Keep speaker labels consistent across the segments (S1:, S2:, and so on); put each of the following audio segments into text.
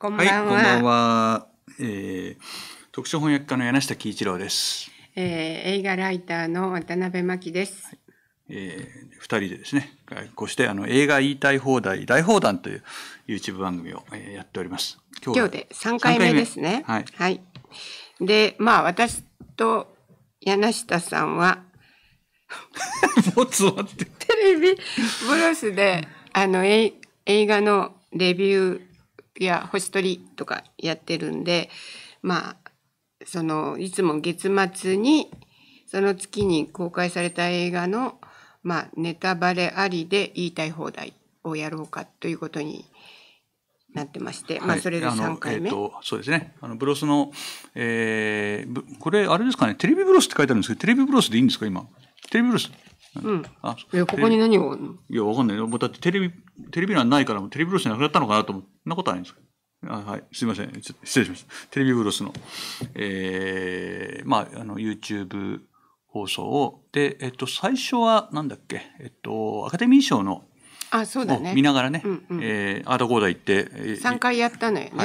S1: こんばんは。はい、こんばんは。えー、特殊翻訳家の柳下喜一郎です。
S2: えー、映画ライターの渡辺真希です。はい、
S1: えー、二人でですね、こうしてあの映画言いたい放題大放談という YouTube 番組を、えー、やっております。今日で三回目ですね。はい、
S2: はい。で、まあ私と柳下さんは もうまってテレビブロスであのえ映画のレビューや星取りとかやってるんで、まあ、その、いつも月末に、その月に公開された映画の、まあ、ネタバレありで言いたい放題をやろうかということになってまして、はい、まあ、それが3回目、え
S1: ー、そうですねあのブロスの、えー、これあれですかねテレビブロスって書いてあるんですけどテレビブロスでいいんですか今テレビブロスうん、あいやここに何をいやわかんないだってテレビテレビ欄ないからテレビブロスなくなったのかなと思ってそんなことないんですかあはい、すいません。ちょ失礼しました。テレビブロスの、えー、まあ、あの、YouTube 放送を。で、えっと、最初は、なんだっけ、えっと、アカデミー賞の、
S2: あ、そうだね。見
S1: ながらね、うんうん、えー、アートコーダー行って、えー、3
S2: 回やったのよね、は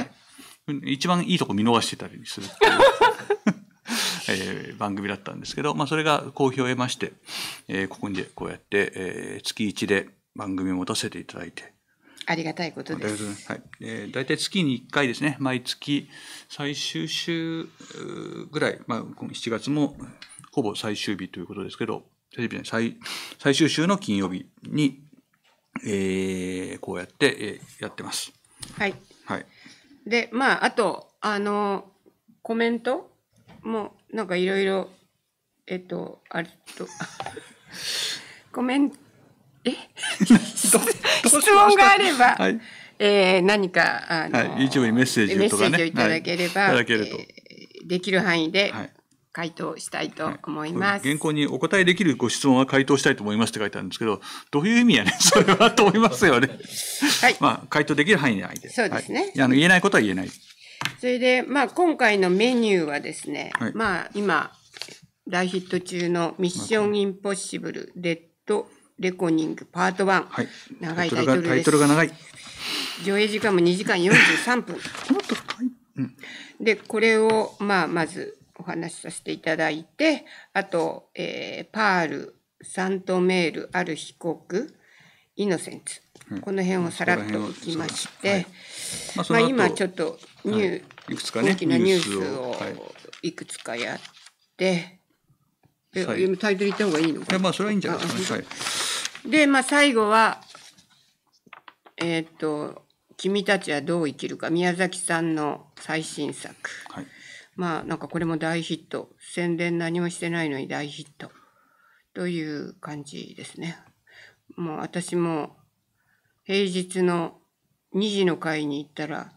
S1: い。一番いいとこ見逃してたりするっ えー、番組だったんですけど、まあ、それが好評を得まして、えー、ここにでこうやって、えー、月1で番組を持たせていただいて、ありがたいことです。はい。えー、大体月に1回ですね、毎月最終週ぐらい、まあ、7月もほぼ最終日ということですけど、最最終週の金曜日に、えー、こうやって、えー、やってます。はい。はい。
S2: で、まあ、あと、あの、コメントも、なんかいろいろ、えっと、あると、コメント。え 質問があれば、はい、えー、何か、あのーはい、
S1: YouTube にメッセージ、ね、メッをいただければ、はい、え
S2: ー、できる範囲で、回答したいと思います、
S1: 原稿にお答えできるご質問は回答したいと思いますって書いてあるんですけど、どういう意味やね それはと思いますよね。はい。まあ、回答できる範囲内で。そうですね。あの言えないことは言えない。
S2: それで、まあ、今回のメニューはですね、まあ、今、大ヒット中のミッションインポッシブル、レッドレコニングパート1、はい、長いタイトルタイトルが長い上映時間も2時間43分 もうん、でこれを、まあ、まずお話しさせていただいてあと、えー、パールサントメールある被告イノセンツ、この辺をさらっといきまして、はい、
S1: まあ、まあ、今ちょっ
S2: とニュー、はい、いくつか、ね、大きなニュースをいくつかやって。え、はい、タイトル言った方がいいのかまあ、それはいいんじゃないですか。は
S1: い、
S2: で、まあ、最後は、えー、っと、君たちはどう生きるか、宮崎さんの最新作。はい、まあ、なんかこれも大ヒット。宣伝何もしてないのに大ヒット。という感じですね。もう私も平日の2時の会に行ったら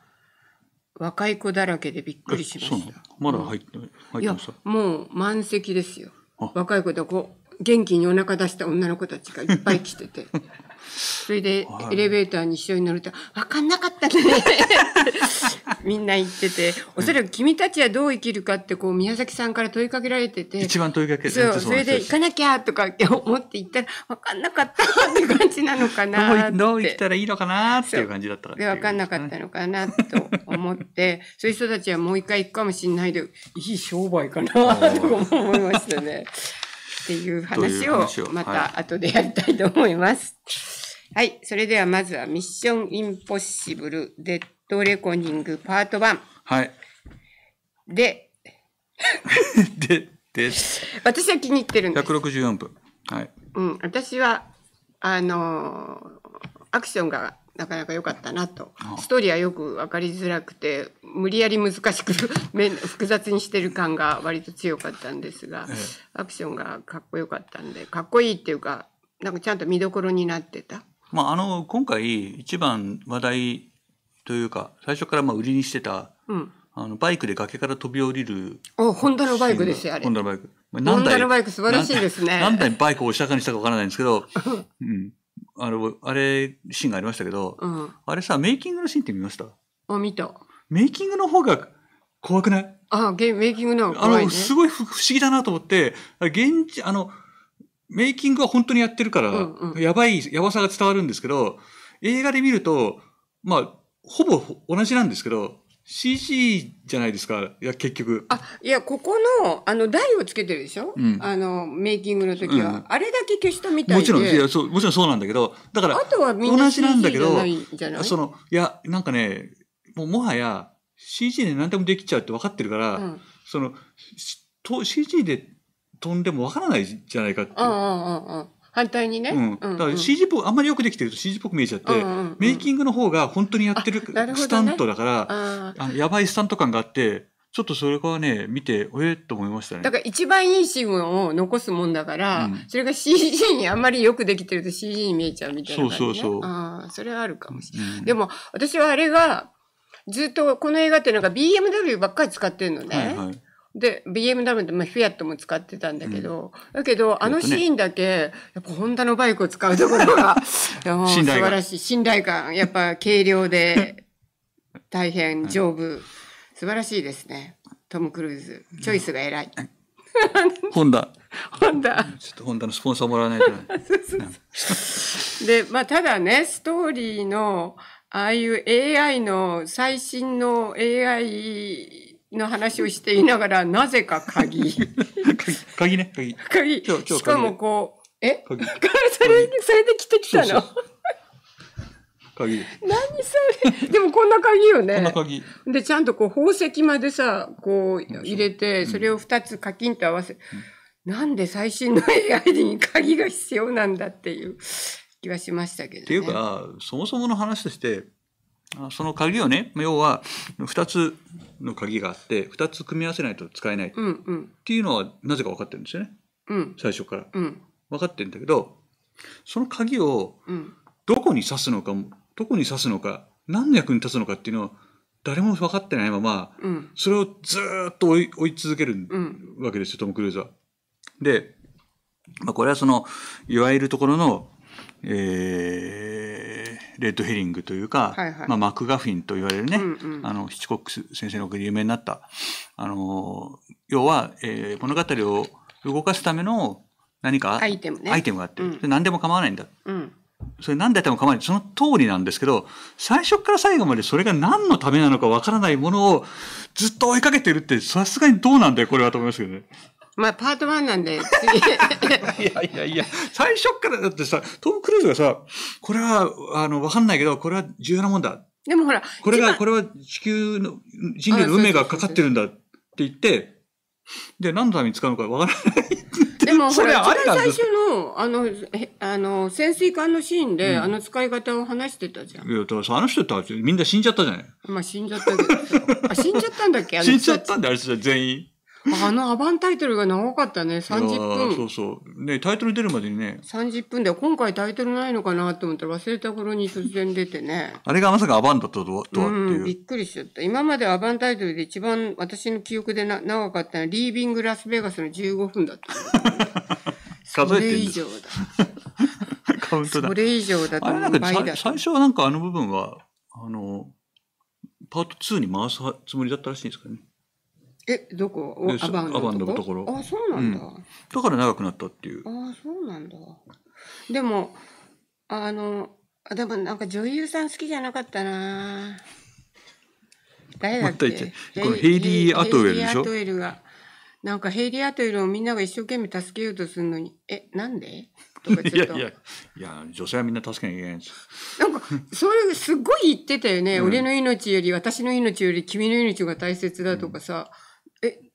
S2: 若い子だらけでびっ
S1: くりしました。まだ入って、入ってました。
S2: もう満席ですよ。若い子とこ元気にお腹出した女の子たちがいっぱい来てて。それで、エレベーターに一緒に乗ると、わかんなかったね みんな言ってて、おそらく君たちはどう生きるかって、こう、宮崎さんから問いかけられてて。一番問いかけそう、それで行かなきゃとか思って行ったら、わかんなかったって感じなのかな
S1: ど う行ったらいいのかなっていう感じだったで、わ
S2: かんなかったのかなと思って、そういう人たちはもう一回行くかもしれないで、いい商売かなと思いましたね。っていう話をまた後でやりたいと思います。はい、はい、それではまずはミッションインポッシブルデッドレコーニングパート1。はい。で、
S1: で、です。
S2: 私は気に入ってる
S1: んです。164分。はい。
S2: うん、私は、あのー、アクションがなかなか良かったなとストーリーはよく分かりづらくて無理やり難しく 複雑にしてる感が割と強かったんですが、ええ、アクションがかっこよかったんでかっこいいっていうかなんかちゃんと見どころになってた。
S1: まあ、あの今回一番話題というか最初からまあ売りにしてた、うん、あのバイクで崖から飛び降りる
S2: おホンダのバイクですよあれホン
S1: ダのバイク、まあ、ホンダのバイク素晴らしいですね何台バイクをお釈迦にしたか分からないんですけど、うん、あの、あれ、シーンがありましたけど、うん、あれさ、メイキングのシーンって見ましたあ、見た。メイキングの方が怖くない
S2: あメイキングの
S1: 方が怖い、ね、あの、すごい不思議だなと思って、現地、あの、メイキングは本当にやってるから、うんうん、やばい、やばさが伝わるんですけど、映画で見ると、まあ、ほぼ同じなんですけど、CG じゃないですか、いや、結局。あ、
S2: いや、ここの、あの、台をつけてるでしょ、うん、あの、メイキングの時は、うん、あれだけ消したみたいで。もちろん、いや、
S1: そう、もちろんそうなんだけど、だから、あとはみんな同じなんだけど、その、いや、なんかね、もうもはや、CG で何でもできちゃうって分かってるから、うん、その、と CG で飛んでも分からないじゃないかって。
S2: うんうんうんうん。反対にね。うん。だから
S1: CG っぽく、あんまりよくできてると CG っぽく見えちゃって、メイキングの方が本当にやってるスタントだから、あやばいスタント感があって、ちょっとそれからね、見て、ええと思いましたね。だか
S2: ら一番いいシーンを残すもんだから、うん、それが CG にあんまりよくできてると CG に見えちゃうみたいな、ね、そうそうそう。ああ、それはあるかもしれない。うん、でも、私はあれが、ずっとこの映画っていうのが BMW ばっかり使ってるのね。はいはいで BMW で、まあ、フィアットも使ってたんだけど、うん、だけどあのシーンだけ、やっぱホンダのバイクを使うところが 素晴らしい信頼感やっぱ軽量で 大変丈夫、うん、素晴らしいですねトム・クルーズチョイスが偉い、うん、
S1: ホンダホンダちょっとホンダのスポンサーもらわないと
S2: でまあただねストーリーのああいう AI の最新の AI の話をしていながら、なぜか
S1: 鍵。鍵ね、鍵。鍵。しかも
S2: こう、え それ、それで着てきたのそうそう鍵何それ でもこんな鍵よね。こんな鍵。で、ちゃんとこう宝石までさ、こう入れて、それを二つカキンと合わせ、うん、なんで最新の AI に鍵が必要なんだっていう気はしましたけど、ね、っていうか、
S1: そもそもの話として、その鍵をね、要は、2つの鍵があって、2つ組み合わせないと使えない。っていうのは、なぜか分かってるんですよね。うん、最初から、うん。分かってるんだけど、その鍵を、どこに刺すのか、どこに刺すのか、何の役に立つのかっていうのを、誰も分かってないまま、うん、それをずっと追い追い続けるわけですよ、トム・クルーズは。で、まあ、これはその、いわゆるところの、えー、レッドヘリングというか、はいはい、まあ、マクガフィンと言われるね、うんうん、あの、ヒチコック先生ので有名になった、あの、要は、えー、物語を動かすための何かアイ
S2: テム,、ね、アイテム
S1: があって、うん、何でも構わないんだ。うん、それ何であっても構わない。その通りなんですけど、最初から最後までそれが何のためなのかわからないものをずっと追いかけてるって、さすがにどうなんだよ、これはと思いますけどね。
S2: まあ、パート1なんで、次。
S1: いやいやいや、最初からだってさ、トム・クルーズがさ、これは、あの、わかんないけど、これは重要なもんだ。でもほら、これが、これは地球の、人類の運命がかかってるんだって言って、で、何のために使うのかわからない。
S2: でもほら、一番最初の、あの、あの、潜水艦のシーンで、うん、あの使い方を話してたじゃ
S1: ん。いや、だからさ、あの人たち、みんな死んじゃったじゃない。
S2: まあ、死んじゃったけど。あ、死んじゃったんだっけ死んじゃっ
S1: たんだ、あれ全員。
S2: あのアバンタイトルが長かったね、30分。そ
S1: うそう。ね、タイトル出るまでにね。
S2: 30分で、今回タイトルないのかなと思ったら忘れた頃に突然出てね。
S1: あれがまさかアバンだとはっていう、うん。びっく
S2: りしちゃった。今までアバンタイトルで一番私の記憶でな長かったのは、リービング・ラスベガスの15分だった、
S1: 数えてる以上だ。カウントだ。それ以上だと思最初はなんかあの部分は、あの、パート2に回すつもりだったらしいんですかね。
S2: えどこアバンのところあそうなんだ、うん、だから
S1: 長くなったっていう
S2: あそうなんだでもあのでもなんか女優さん好きじゃなかったな誰だっけ、ま、このヘイリー・アトウェルでしょヘイリー・アトウェルがなんかヘイリー・アトウェルをみんなが一生懸命助けようとするのにえなんでと
S1: かちょっといやいやいや女性はみんな助けなきゃいけないんですな
S2: んかそれすっごい言ってたよね、うん、俺の命より私の命より君の命が大切だとかさ、うん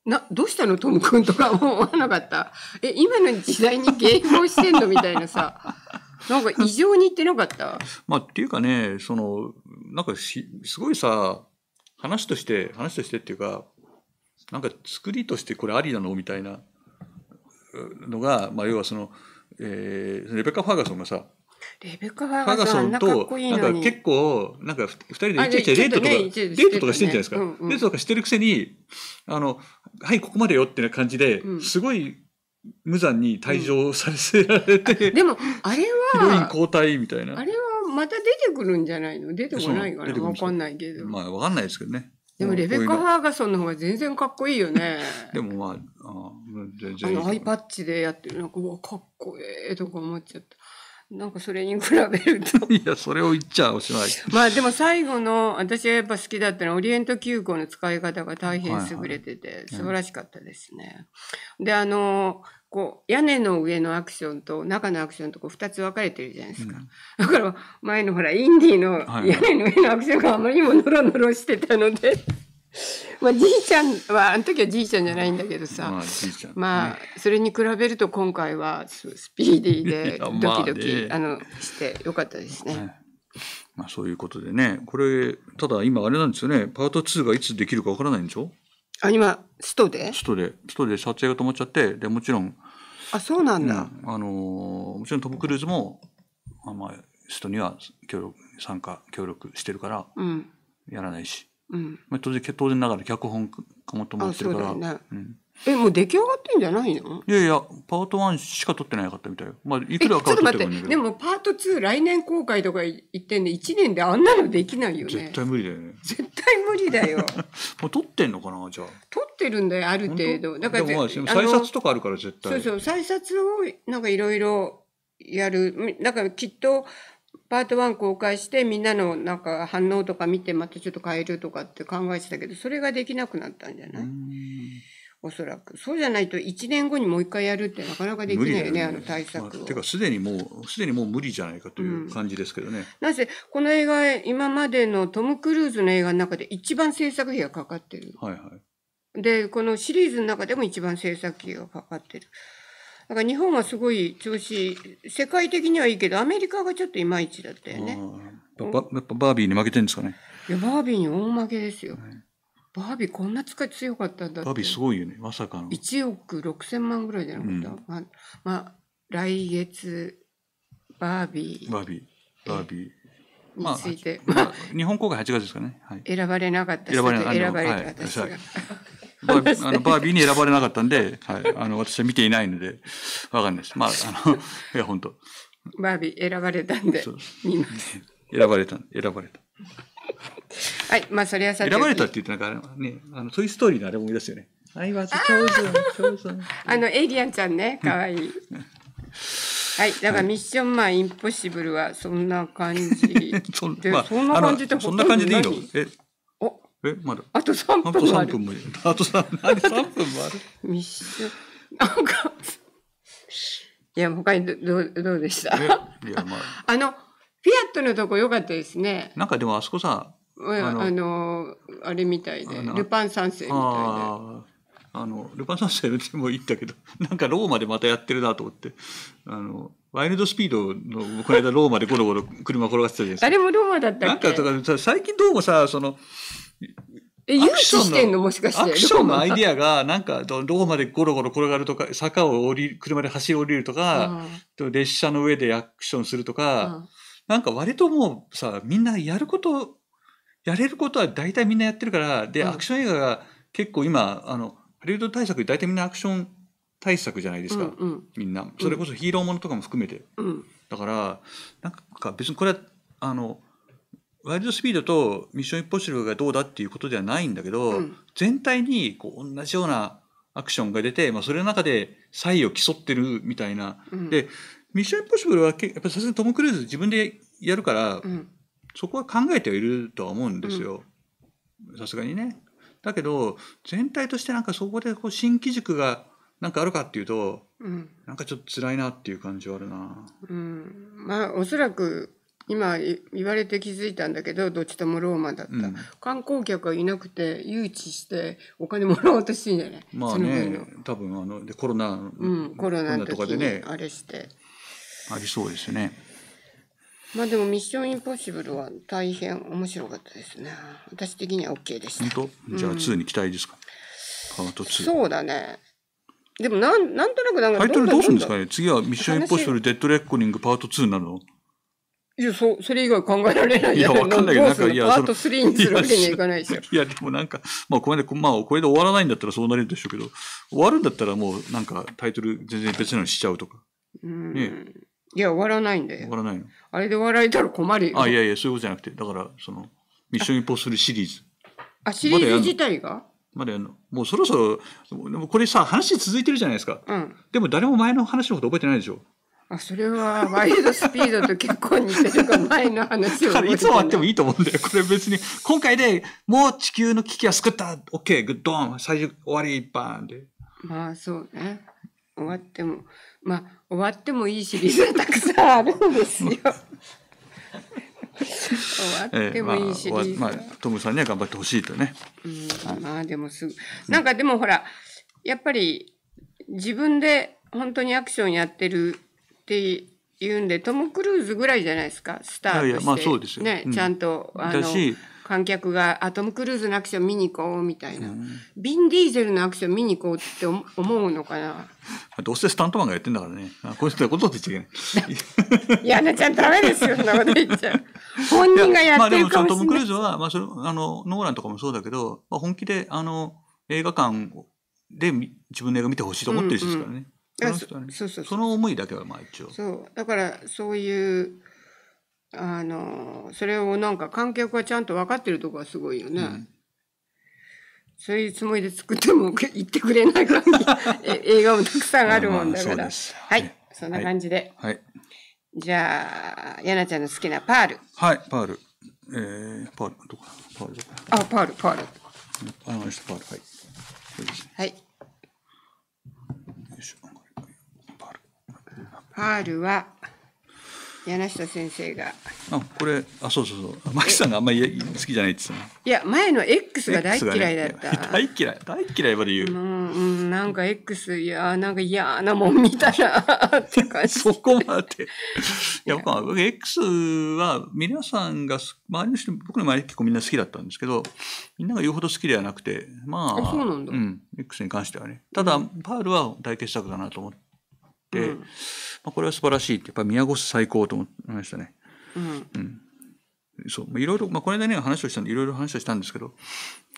S2: な、どうしたのトム君とか思わなかった。え、今の時代に迎合してんのみたいなさ。なんか異常に言ってなかった
S1: まあ、っていうかね、その、なんかし、すごいさ、話として、話としてっていうか、なんか作りとしてこれありなのみたいなのが、まあ、要はその、えー、レベッカ・ファーガソンがさ、
S2: レベカ・ファガソンと、なんか結
S1: 構、なんか二人でイチャイチャデートとか、デートとかしてんじゃないですか。デートとかしてるくせに、あの、はい、ここまでよってな感じで、すごい無残に退場させられて、でも、あ
S2: れは、ヒロイン
S1: 交代みたいな。あれ
S2: はまた出てくるんじゃないの出てこないかなわかんないけど。
S1: まあ、わかんないですけどね。でも、レベカ・ファ
S2: ーガソンの方が全然かっこいいよね。
S1: でもまあ、あ全然。あの、アイパ
S2: ッチでやってる、なんか、わ、かっこええとか思っちゃった。なんかそれに比べると
S1: いや、それを言っちゃおしまい。
S2: まあでも最後の、私がやっぱ好きだったのは、オリエント急行の使い方が大変優れてて、はいはい、素晴らしかったですね。うん、で、あの、こう、屋根の上のアクションと中のアクションとこう2つ分かれてるじゃないですか。うん、だから前のほら、インディーの屋根の上のアクションがあまりにもノロノロしてたので、はい まあ、じいちゃんはあの時はじいちゃんじゃないんだけどさ、まあ、まあ、それに比べると今回はスピーディーでドキドキ、あ、のしてよかったですね。
S1: まあ、そういうことでねこれただ今あれなんですよねパート2がいつできるかわからないんでしょあ今ストでストでストで撮影が止まっちゃってでもちろんあそうなんだ、うん、あのもちろんトム・クルーズも、まあ、ストには協力参加協力してるから、うん、やらないし。うん、まあ、当然当然ながら脚本かもと思ってるから。ねうん、
S2: えもう出来上がってんじゃないの
S1: いやいやパート1しか撮ってなかったみたいよ、まあ、いくらかは撮ってるでも
S2: パート2来年公開とか言ってんで、ね、1年であんなのできないよね
S1: 絶対無理だよね絶
S2: 対無理だよ
S1: もう撮ってんのかなじゃあ撮
S2: ってるんだよある程度だからでも、まあ、再撮とかある
S1: から絶対そうそ
S2: う再撮をなんかいろいろやるだからきっとパート1公開してみんなのなんか反応とか見てまたちょっと変えるとかって考えてたけどそれができなくなったんじゃないおそらくそうじゃないと1年後にもう一回やるってなかなかできないよね、ね、あの対策を。まあ、
S1: てかすでにもうすでにもう無理じゃないかという感じですけどね。うん、
S2: なぜこの映画今までのトム・クルーズの映画の中で一番制作費がかかってる。はいはい、でこのシリーズの中でも一番制作費がかかってる。だから日本はすごい調子、世界的にはいいけど、アメリカがちょっといまいちだったよね。
S1: やっぱバービーに負けてるんですかね。
S2: いや、バービーに大負けですよ。バービーこんな使い強かったんだって。バービーす
S1: ごいよね、まさかの。
S2: 1億6千万ぐらいじゃなかった。うん、まあ、まあ、来月、バービ
S1: ー。バービー。バービー。
S2: について、ま
S1: あ、日本公開8月ですかね、はい、
S2: 選ばれなかった選ばれなかった
S1: バーあのバービーに選ばれなかったんで、はい、あの、私は見ていないので、わかんないです。まあ、あの、いや、本当
S2: バービー選ばれたんで、見ま
S1: す。選ばれた、選ばれた。
S2: はい、まあ、それはさ選ばれた
S1: って言って、なんか、ね、あの、トイストーリーのあれ思い出すよね。I was chosen, c
S2: あの、エイリアンちゃんね、かわいい。はい、だからミッションマンインポッシブルはそんな感じ。そまあ、そんな感じってほとんどそんな感じでいいの
S1: え、え、まだ。あと三分もある。あと3分もいあと三分、何3分もある。
S2: 密集。なんか、いや、他にどう、どうでしたいや、まあ。あの、フィアットのとこ良かったですね。
S1: なんかでもあそこさ、
S2: あの、あのあれみたいで、ルパン三世みたいで。
S1: あの、ルパン三世でもいったけど、なんかローマでまたやってるなと思って、あの、ワイルドスピードの、この間ローマでゴロゴロ車転がってたじゃないですか。あれ
S2: もローマだったっけな
S1: んか、最近どうもさ、その、
S2: え、誘致してんのもしかして。アクションのアイディ
S1: アが、なんか、どこまでゴロゴロ転がるとか、坂を降り車で走り降りるとか、うん、列車の上でアクションするとか、うん、なんか割ともうさ、みんなやること、やれることは大体みんなやってるから、で、アクション映画が結構今、あの、ハリウッド対策、大体みんなアクション対策じゃないですか、うんうん、みんな。それこそヒーローものとかも含めて。だから、なんか別にこれは、あの、ワイルドスピードとミッションインポッシブルがどうだっていうことではないんだけど、うん、全体にこう同じようなアクションが出て、まあ、それの中で差異を競ってるみたいな。うん、で、ミッションインポッシブルはけやっぱさすがにトム・クルーズ自分でやるから、うん、そこは考えてはいるとは思うんですよ。さすがにね。だけど、全体としてなんかそこでこう新機軸がなんかあるかっていうと、うん、なんかちょっと辛いなっていう感じはあるな。
S2: うん、まあ、おそらく今言われて気づいたんだけどどっちともローマだった、うん、観光客がいなくて誘致してお金もらおうとしてんじゃないまあね
S1: 多分あのでコロナ、うん、コロナとかでねあれしてありそうですね
S2: まあでも「ミッションインポッシブル」は大変面白かったですね私的には OK でした本当じゃあ2に
S1: 期待ですか、うん、パート2そう
S2: だねでもなんなんとなくなんかタイトルどうするんですか
S1: ね次は「ミッションインポッシブルデッドレッコニングパート2」なの
S2: いや、そ、それ以外考えられない。いや、わかんないけど、なんか、いや、パート3にするわけにはいかないですよ。
S1: いや、でもなんか、まあ、これで、まあ、これで終わらないんだったらそうなるんでしょうけど、終わるんだったらもう、なんか、タイトル全然別なのしちゃうとか。うん。ね、
S2: いや、終わらないんで。終わ
S1: らないの。あれで終わられたら困るよ。あ、いやいや、そういうことじゃなくて、だから、その、ミッションインポッシブルシリーズ。
S2: あ、シリーズ自体が
S1: まだやんの。もうそろそろ、これさ、話続いてるじゃないですか。うん。でも誰も前の話のこと覚えてないでしょ。
S2: あそれはワイルドスピードと結構似てる前の話をいつ終わっても
S1: いいと思うんだよこれ別に今回でもう地球の危機は救った OK グッドン最終終わりバーンで
S2: まあそうね終わってもまあ終わってもいいシリーズはたくさんあるんですよ 終わってもいいシリーズ、えまあ、ま
S1: あ、トムさんには頑張ってほしいとね、
S2: うん、まあでもすぐなんかでもほらやっぱり自分で本当にアクションやってるって言うんでトム・クルーズぐらいじゃないですかスターとしてまあそうですよ、ね、ちゃんと、あの観客がアトム・クルーズのアクション見に行こうみたいな、うん、ビン・ディーゼルのアクション見に行こうって思うのかな
S1: どうせスタントマンがやってんだからねこういうことって言っちゃい
S2: けない やなちゃんダメですよそんなこと言っちゃう本人がやってるかもしれない、トム・クルーズ
S1: は、まあ、それあのノーランとかもそうだけど、まあ、本気であの映画館で自分の映画見てほしいと思ってる人ですからね、うんうんそうそうその思いだけはまあ一応そう
S2: だからそういうあのそれをなんか観客がちゃんと分かってるとこはすごいよね、うん、そういうつもりで作っても言ってくれない感じ 映画もたくさんあるもんだから、まあ、はい、そんな感じで、はい、じゃあやなちゃんの好きなパール
S1: はいパールえー、パールどこパールどこ
S2: あパールパール
S1: アナリパールはい、
S2: はい、パールは柳下先生が
S1: あこれあそうそうそうマキさんがあんまり好きじゃないって言って
S2: いや前の X が大嫌いだった、ね、
S1: 大嫌い大嫌いまで言ううんうん
S2: なんか X いやなんか嫌なもん見たな
S1: って感じ そこまでいやまあ X は皆さんが周りの人僕の周り結構みんな好きだったんですけどみんなが言うほど好きではなくてまあそうなんだ、うん、X に関してはねただ、パールは大傑作だなと思って、うん、まあ、これは素晴らしいって、やっぱ宮越最高と思いましたね。うん。うん、そう。いろいろ、まあ、この間ね、話をしたんで、いろいろ話をしたんですけど、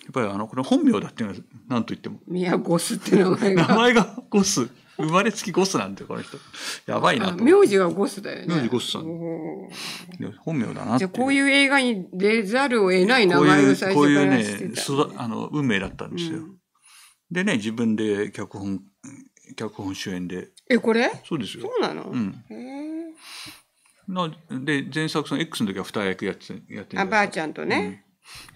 S1: やっぱりあの、この本名だっていうのは、なんと言っても。宮越って名前が。名前がゴス。生まれつきゴスなんて、この人。やばいなと。
S2: 名字がゴスだ
S1: よね。名字ゴスさん。本名だなじゃ
S2: こういう映画に出ざるを得ない名前を最初からしてた、ね、こういう、
S1: こういうね、あの、運命だったんですよ。うん、でね、自分で脚本脚本主演でえこれそうですよそうなの、うん、へで前作その X の時は二役やってやってあばあちゃんとね、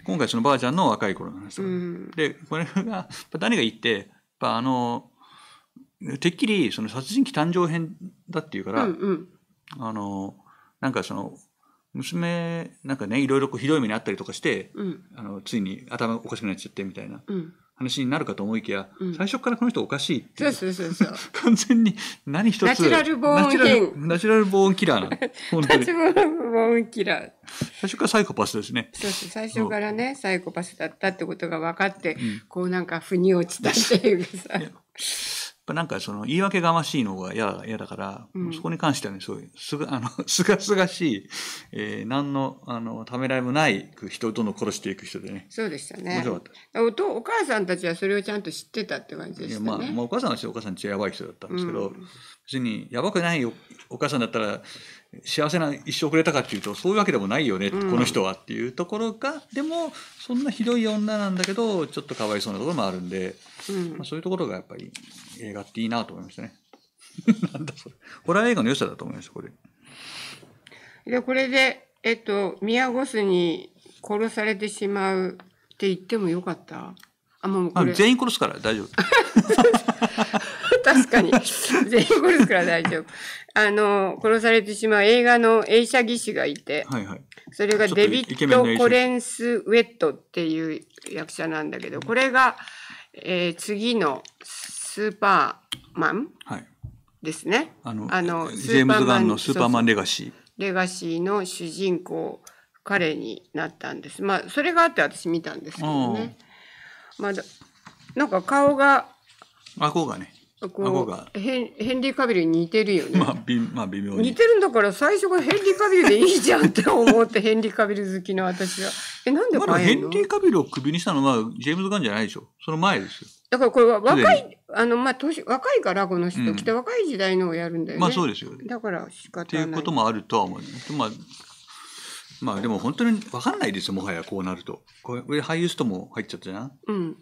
S1: うん、今回そのばあちゃんの若い頃なんですよ、うん、でこれが誰が言ってやっぱあのてっきりその殺人鬼誕生編だっていうから、うんうん、あのなんかその娘なんかねいろいろこうひどい目にあったりとかして、うん、あのついに頭おかしくなっちゃってみたいな、う話になるかと思いきや、うん、最初からこの人おかしいっていそうそうそうそう。完全に何一つ。ナチュラルボーンキラー。ナチュラルボーンキラー ナチュラ
S2: ルボーンキラー。
S1: 最初からサイコパスですね。そ
S2: うそう。最初からね、サイコパスだったってことが分かって、うん、こうなんか腑に落ちたっていうさ。
S1: ぱなんかその言い訳がましいのが嫌嫌だから、うん、そこに関してはね、そういう、すが、あの、すがすがしい、えー、何の、あの、ためらいもない人をどんどん殺していく人でね。そ
S2: うでしたね。面白かったお父、お母さんたちはそれをちゃんと知ってたって感じでしたね。いや、まあ、ま
S1: あ、お母さんはお母さんちやばい人だったんですけど、うん、別にやばくないお母さんだったら、幸せな一生くれたかっていうとそういうわけでもないよね、うん、この人はっていうところがでもそんなひどい女なんだけどちょっとかわいそうなところもあるんで、うん、まあ、そういうところがやっぱり映画っていいなと思いましたね。なんだそれホラー映画の良さだと思いましたこれ。
S2: でこれで、えっと、宮スに殺されてしまうって言ってもよかったあもう全員
S1: 殺すから大丈夫。
S2: 確かに。全員ゴルフから大丈夫。あの、殺されてしまう映画の映写技師がいて、はいはい、それがデビッド・コレンス・ウェットっていう役者なんだけど、これが、えー、次のスーパーマンですね。はい、あの、ジェームズ・ガンのスーパーマンレガシー。そうそうレガシーの主人公、彼になったんです。まあ、それがあって私見たんですけどね。まだ、なんか顔が、顎がね。こうがヘンヘンリー・カビルに似てるよね、ま
S1: あびまあ、微妙に似て
S2: るんだから最初がヘンリー・カビルでいいじゃんって思って ヘンリー・カビル好きの私はえなんでまヘン
S1: リー・カビルをクビにしたのはジェームズ・ガンじゃないでしょその前ですよ
S2: だからこれは若いあの、まあ、年若いからこの人、うん、若い時代のをやるんだよねまあそうですよねだから仕方ないっていうこ
S1: ともあるとは思うまあまあでも本当に分かんないですよもはやこうなるとこれ俳優ストも入っちゃったじゃん
S2: うん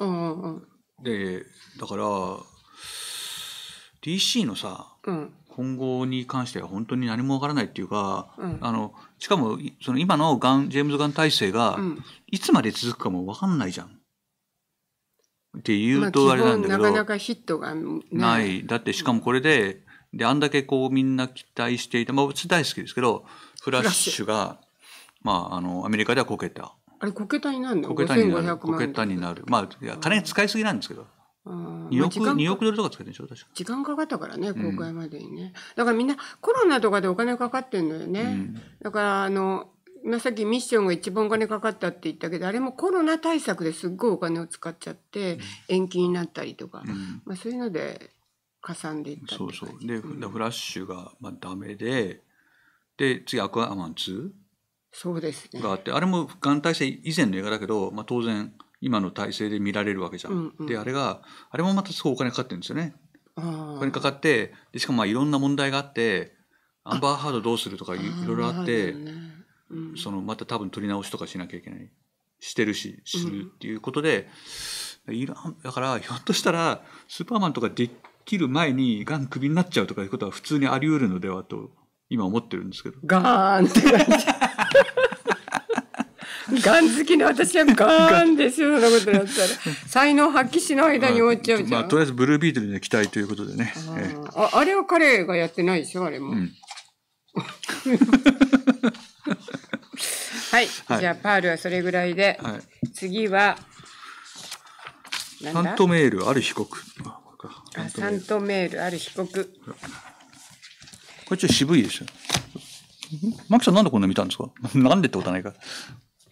S2: あああ
S1: で、だから、DC のさ、うん、今後に関しては本当に何もわからないっていうか、うん、あの、しかも、その今のガン、ジェームズ・ガン体制が、いつまで続くかもわかんないじゃん。っていうとあれなんだけど、まあ、なかな
S2: かヒットが、ね、な
S1: い。だってしかもこれで、で、あんだけこうみんな期待していた、まあ、大好きですけど、フラッシュが、まあ、あの、アメリカではこけた。
S2: あれ、コケになるのコケタになる。
S1: になる。まあ、金使いすぎなんですけど。
S2: 2億、まあ、2億
S1: ドルとか使ってるんでしょ確か
S2: 時間かかったからね、公開までにね、うん。だからみんなコロナとかでお金かかってんのよね。うん、だから、あの、今さっきミッションが一番お金かかったって言ったけど、あれもコロナ対策ですっごいお金を使っちゃって、延期になったりとか、うん、まあそういうので、かさんでいったそうそ
S1: う。で、フラッシュがまあダメで、で、次アクアマン2。
S2: そうですね、があ
S1: ってあれもん体制以前の映画だけど、まあ、当然今の体制で見られるわけじゃん。うんうん、であれがあれもまたすごいお金かかってるんですよね。お金かかってでしかもまあいろんな問題があってアンバーハードどうするとかいろいろあって、ねうん、そのまた多分取り直しとかしなきゃいけないしてるしするっていうことで、うん、いらんだからひょっとしたらスーパーマンとかできる前にがんクビになっちゃうとかいうことは普通にあり得るのではと今思ってるんですけど。ガ
S2: ーンってガン好きの私はガンですよ、そんなことになったら。才能発揮しない間に終わっちゃうじゃん。
S1: まあ、とりあえずブルービートルの期待ということでね。
S2: あ,、あれは彼がやってないでしょ、あれも。うん、はい、はい、じゃあパールはそれぐらいで。はい、次は、サント
S1: メールある被告。
S2: あ、サントメールある被告。
S1: これちょっと渋いですよ。マキさんなんでこんな見たんですか なんでってことはないか。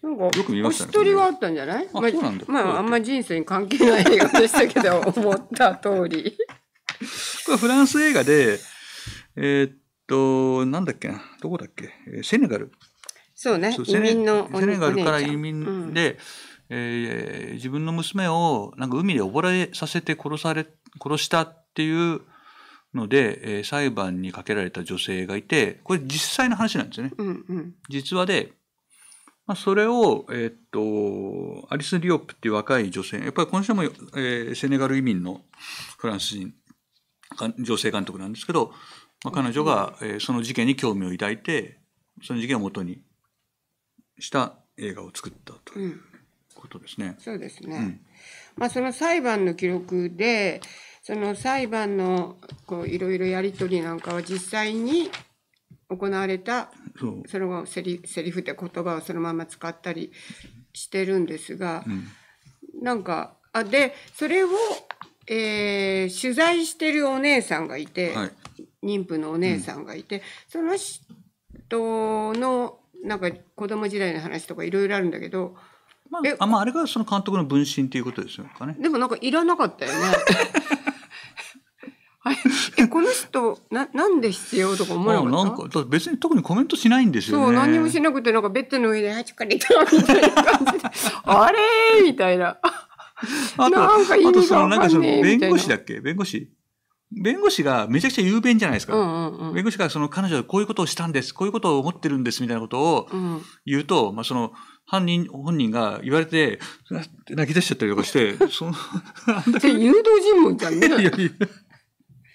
S2: なんか、よく見ましたね。お一人はあったんじゃないあ、まあ、そうなんだ。まあ、あんま人生に関係ない映画でしたけど、思った通り。
S1: これフランス映画で、えー、っと、なんだっけどこだっけ、セネガル。
S2: そうね、う移民のセネガルから移民
S1: で、うん、えー、自分の娘をなんか海で溺れさせて殺され、殺したっていうので、えー、裁判にかけられた女性がいて、これ実際の話なんですよね。うんうん、実話で、まあ、それを、えっと、アリス・リオップっていう若い女性、やっぱり今週も、えー、セネガル移民のフランス人、女性監督なんですけど、まあ、彼女が、えー、その事件に興味を抱いて、その事件をもとにした映画を作ったということですね。うん、そうですね。うん、
S2: まあ、その裁判の記録で、その裁判のこういろいろやり取りなんかは実際に行われたそのをセリセリフで言葉をそのまま使ったりしてるんですが、うん、なんかあでそれを、えー、取材してるお姉さんがいて、はい、妊婦のお姉さんがいて、うん、その人のなんか子供時代の話とかいろいろあるんだけど。まあ、あ
S1: まあ、あれがその監督の分身っていうことですよね。
S2: でもなんかいらなかったよね。えこの人ななんで必要とか思わなか
S1: ったんか別に特にコメントしないんですよ、ね、そう何もし
S2: なくてなんかベッドの上で「あ行った」みたいな感じで「あれ?」みたいな。あと、あとそのなんかその弁護士
S1: だっけ弁護士弁護士がめちゃくちゃ雄弁じゃないですか、うんうんうん。弁護士がその彼女はこういうことをしたんです、こういうことを思ってるんですみたいなことを言うと、うん、まあその犯人、本人が言われて、泣き出しちゃったりとかして、その、そ ゃ、誘導尋問じゃんね。いやいや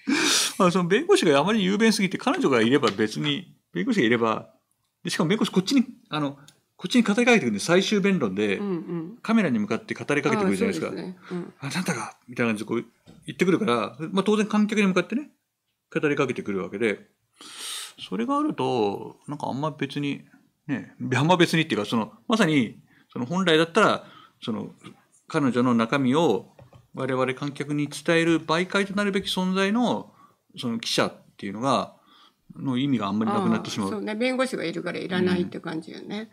S1: あその弁護士があまり雄弁すぎて、彼女がいれば別に、弁護士がいれば、でしかも弁護士こっちに、あの、こっちに語りかけてくるんで、最終弁論で、うんうん、カメラに向かって語りかけてくるじゃないですか。あ、ねうん、あなたがみたいな感じでこう言ってくるから、まあ当然観客に向かってね、語りかけてくるわけで、それがあると、なんかあんま別に、ね、あんま別にっていうか、その、まさに、その本来だったら、その、彼女の中身を我々観客に伝える媒介となるべき存在のその記者っていうのがの意味があんまりなくなってしまう。そうね
S2: 弁護士がいるからいらないって感じよね。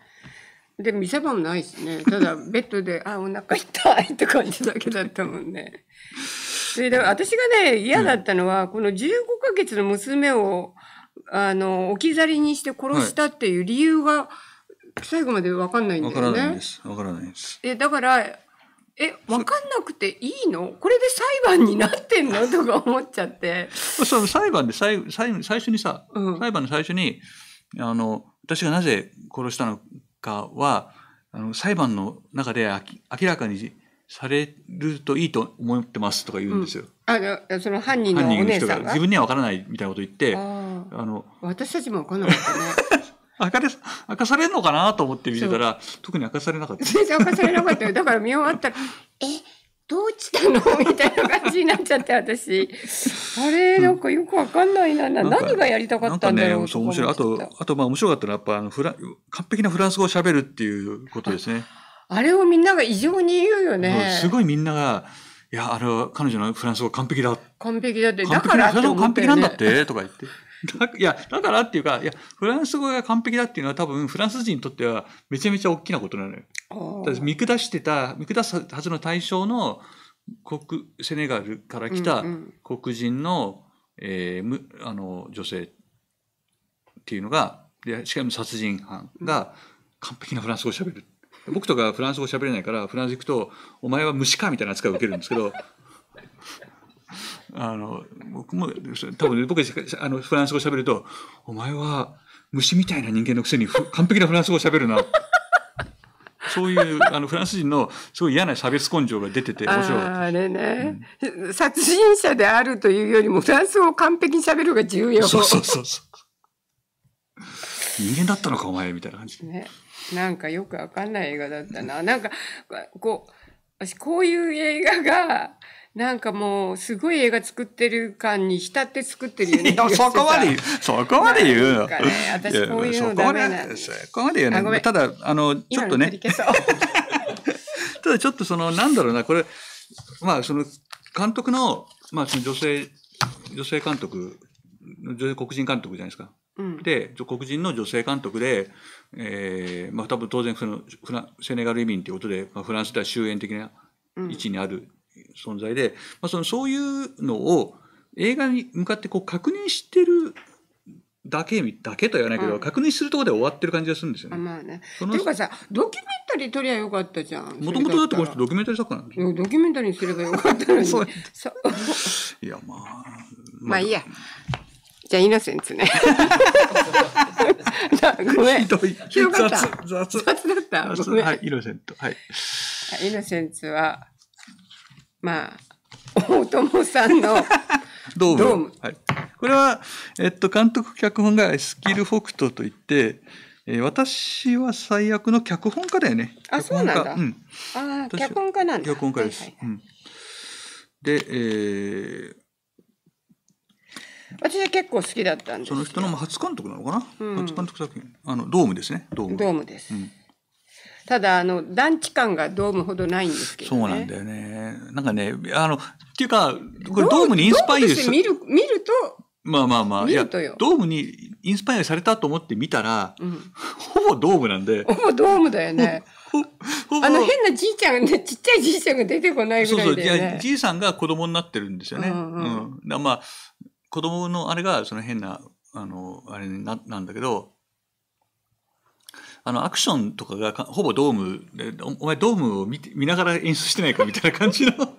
S2: うん、で見せ場もないしねただベッドで「あお腹痛い」って感じだけだったもんね。でだから私がね嫌だったのは、うん、この15ヶ月の娘をあの置き去りにして殺したっていう理由が、はい、最後まで分かんないんだよね。分からないで
S1: す。分からないです。
S2: えだからえ、わかんなくていいのこれで裁判になってんのとか思っちゃって。
S1: その裁判で最最最初にさ、うん、裁判の最初に、あの、私がなぜ殺したのかは、あの裁判の中で明らかにされるといいと思ってますとか言うんですよ。
S2: うん、あのその犯人のお姉さんが自分
S1: には分からないみたいなこと言ってあの
S2: 私たちも分かんなかったね。
S1: 明かれ、明かされんのかなと思って見てたら、特に明かされなかった。
S2: 全然明かされなかったよ。だから見終わったら、え、どうしたのみたいな感じになっちゃって、私。あれ、なんかよくわかんないな。な何がやりたかったんだろうと思っちゃっ面
S1: 白い。あと、あと、まあ面白かったのは、やっぱ、あの、フラ、完璧なフランス語を喋るっていうことですね。
S2: あれをみんなが異常に言うよね。す
S1: ごいみんなが、いや、あれは彼女のフランス語完璧だ。
S2: 完璧だって。だから完璧なんだっ
S1: て、とか言って。いや、だからっていうか、いや、フランス語が完璧だっていうのは多分フランス人にとってはめちゃめちゃ大きなことなのよ。見下してた、見下すはずの対象の国、セネガルから来た黒人の、うんうん、えー、あの女性っていうのが、でしかも殺人犯が完璧なフランス語を喋る。僕とかフランス語喋れないから、フランス行くと、お前は虫かみたいな扱いを受けるんですけど、あの、僕も、多分僕あのフランス語喋ると、お前は虫みたいな人間のくせに完璧なフランス語喋るな。そういうあのフランス人のすごい嫌な差別根性が出てて面白か
S2: あれね、うん、殺人者であるというよりもフランス語を完璧に喋るが重要。そうそうそう
S1: そう。人間だったのかお前みたいな感じで。ね、
S2: なんかよくわかんない映画だったな。なんかこう私こういう映画がなんかもう、すごい映画作ってる感に浸って作ってるよね。そこまで言
S1: う。そこまで言うの。ね、私こういうのダメなんそこまで言うね。ただ、あの、ちょっとね。ただちょっとその、なんだろうな、これ、まあその、監督の、まあその女性、女性監督、女性黒人監督じゃないですか。で、黒人の女性監督で、えー、まあ多分当然そのフラ、セネガル移民ということで、まあ、フランスでは終焉的な位置にある存在で、まあ、そのそういうのを映画に向かってこう確認してるだけだけとは言わないけど、うん、確認するところで終わってる感じがするんですよね。
S2: まあね。ていうかさ、ドキュメンタリー撮りゃよかったじゃん。もともとだってこの人
S1: ドキュメンタリー作家なん
S2: ですよ。ドキュメンタリーにすればよかったのに。そう。
S1: いや、まあ。
S2: まあいいや。じゃあ、イノセンツね。ごめん。ひどい。雑。雑。雑だった。はい、イノセント。はい。イノセンツは、まあ、大友さんの
S1: ドーム。はい。これは、えっと、監督脚本がスキルフォクトといって、えー、私は最悪の脚本家だよね。あ、
S2: そうなんだ。うん、ああ、脚本家なんだ。
S1: 脚本家です。はいはいうん、で、えー、
S2: 私は結構好きだったんですその人の初監督なの
S1: かな、うん、初監督作品。あの、ドームですね。ドーム。ドームです。うん
S2: ただあの団地感がドームほどないんです
S1: けど、ね、そうなんだよね。なんかね、あのっていうかこれドームにインスパイア見る
S2: 見ると。
S1: まあまあまあ、いや、ドームにインスパイアされたと思って見たら、うん、ほぼドームなんで。ほ
S2: ぼドームだよね。あの変なじいちゃん、ね、ちっちゃいじいちゃんが出てこないぐらいだね、そうそう。いや、じ
S1: いさんが子供になってるんですよね。うん、うん、うん。まあ、子供のあれがその変な、あの、あれななんだけど、あのアクションとかがほぼドームお前ドームを見見ながら演出してないかみたいな感じの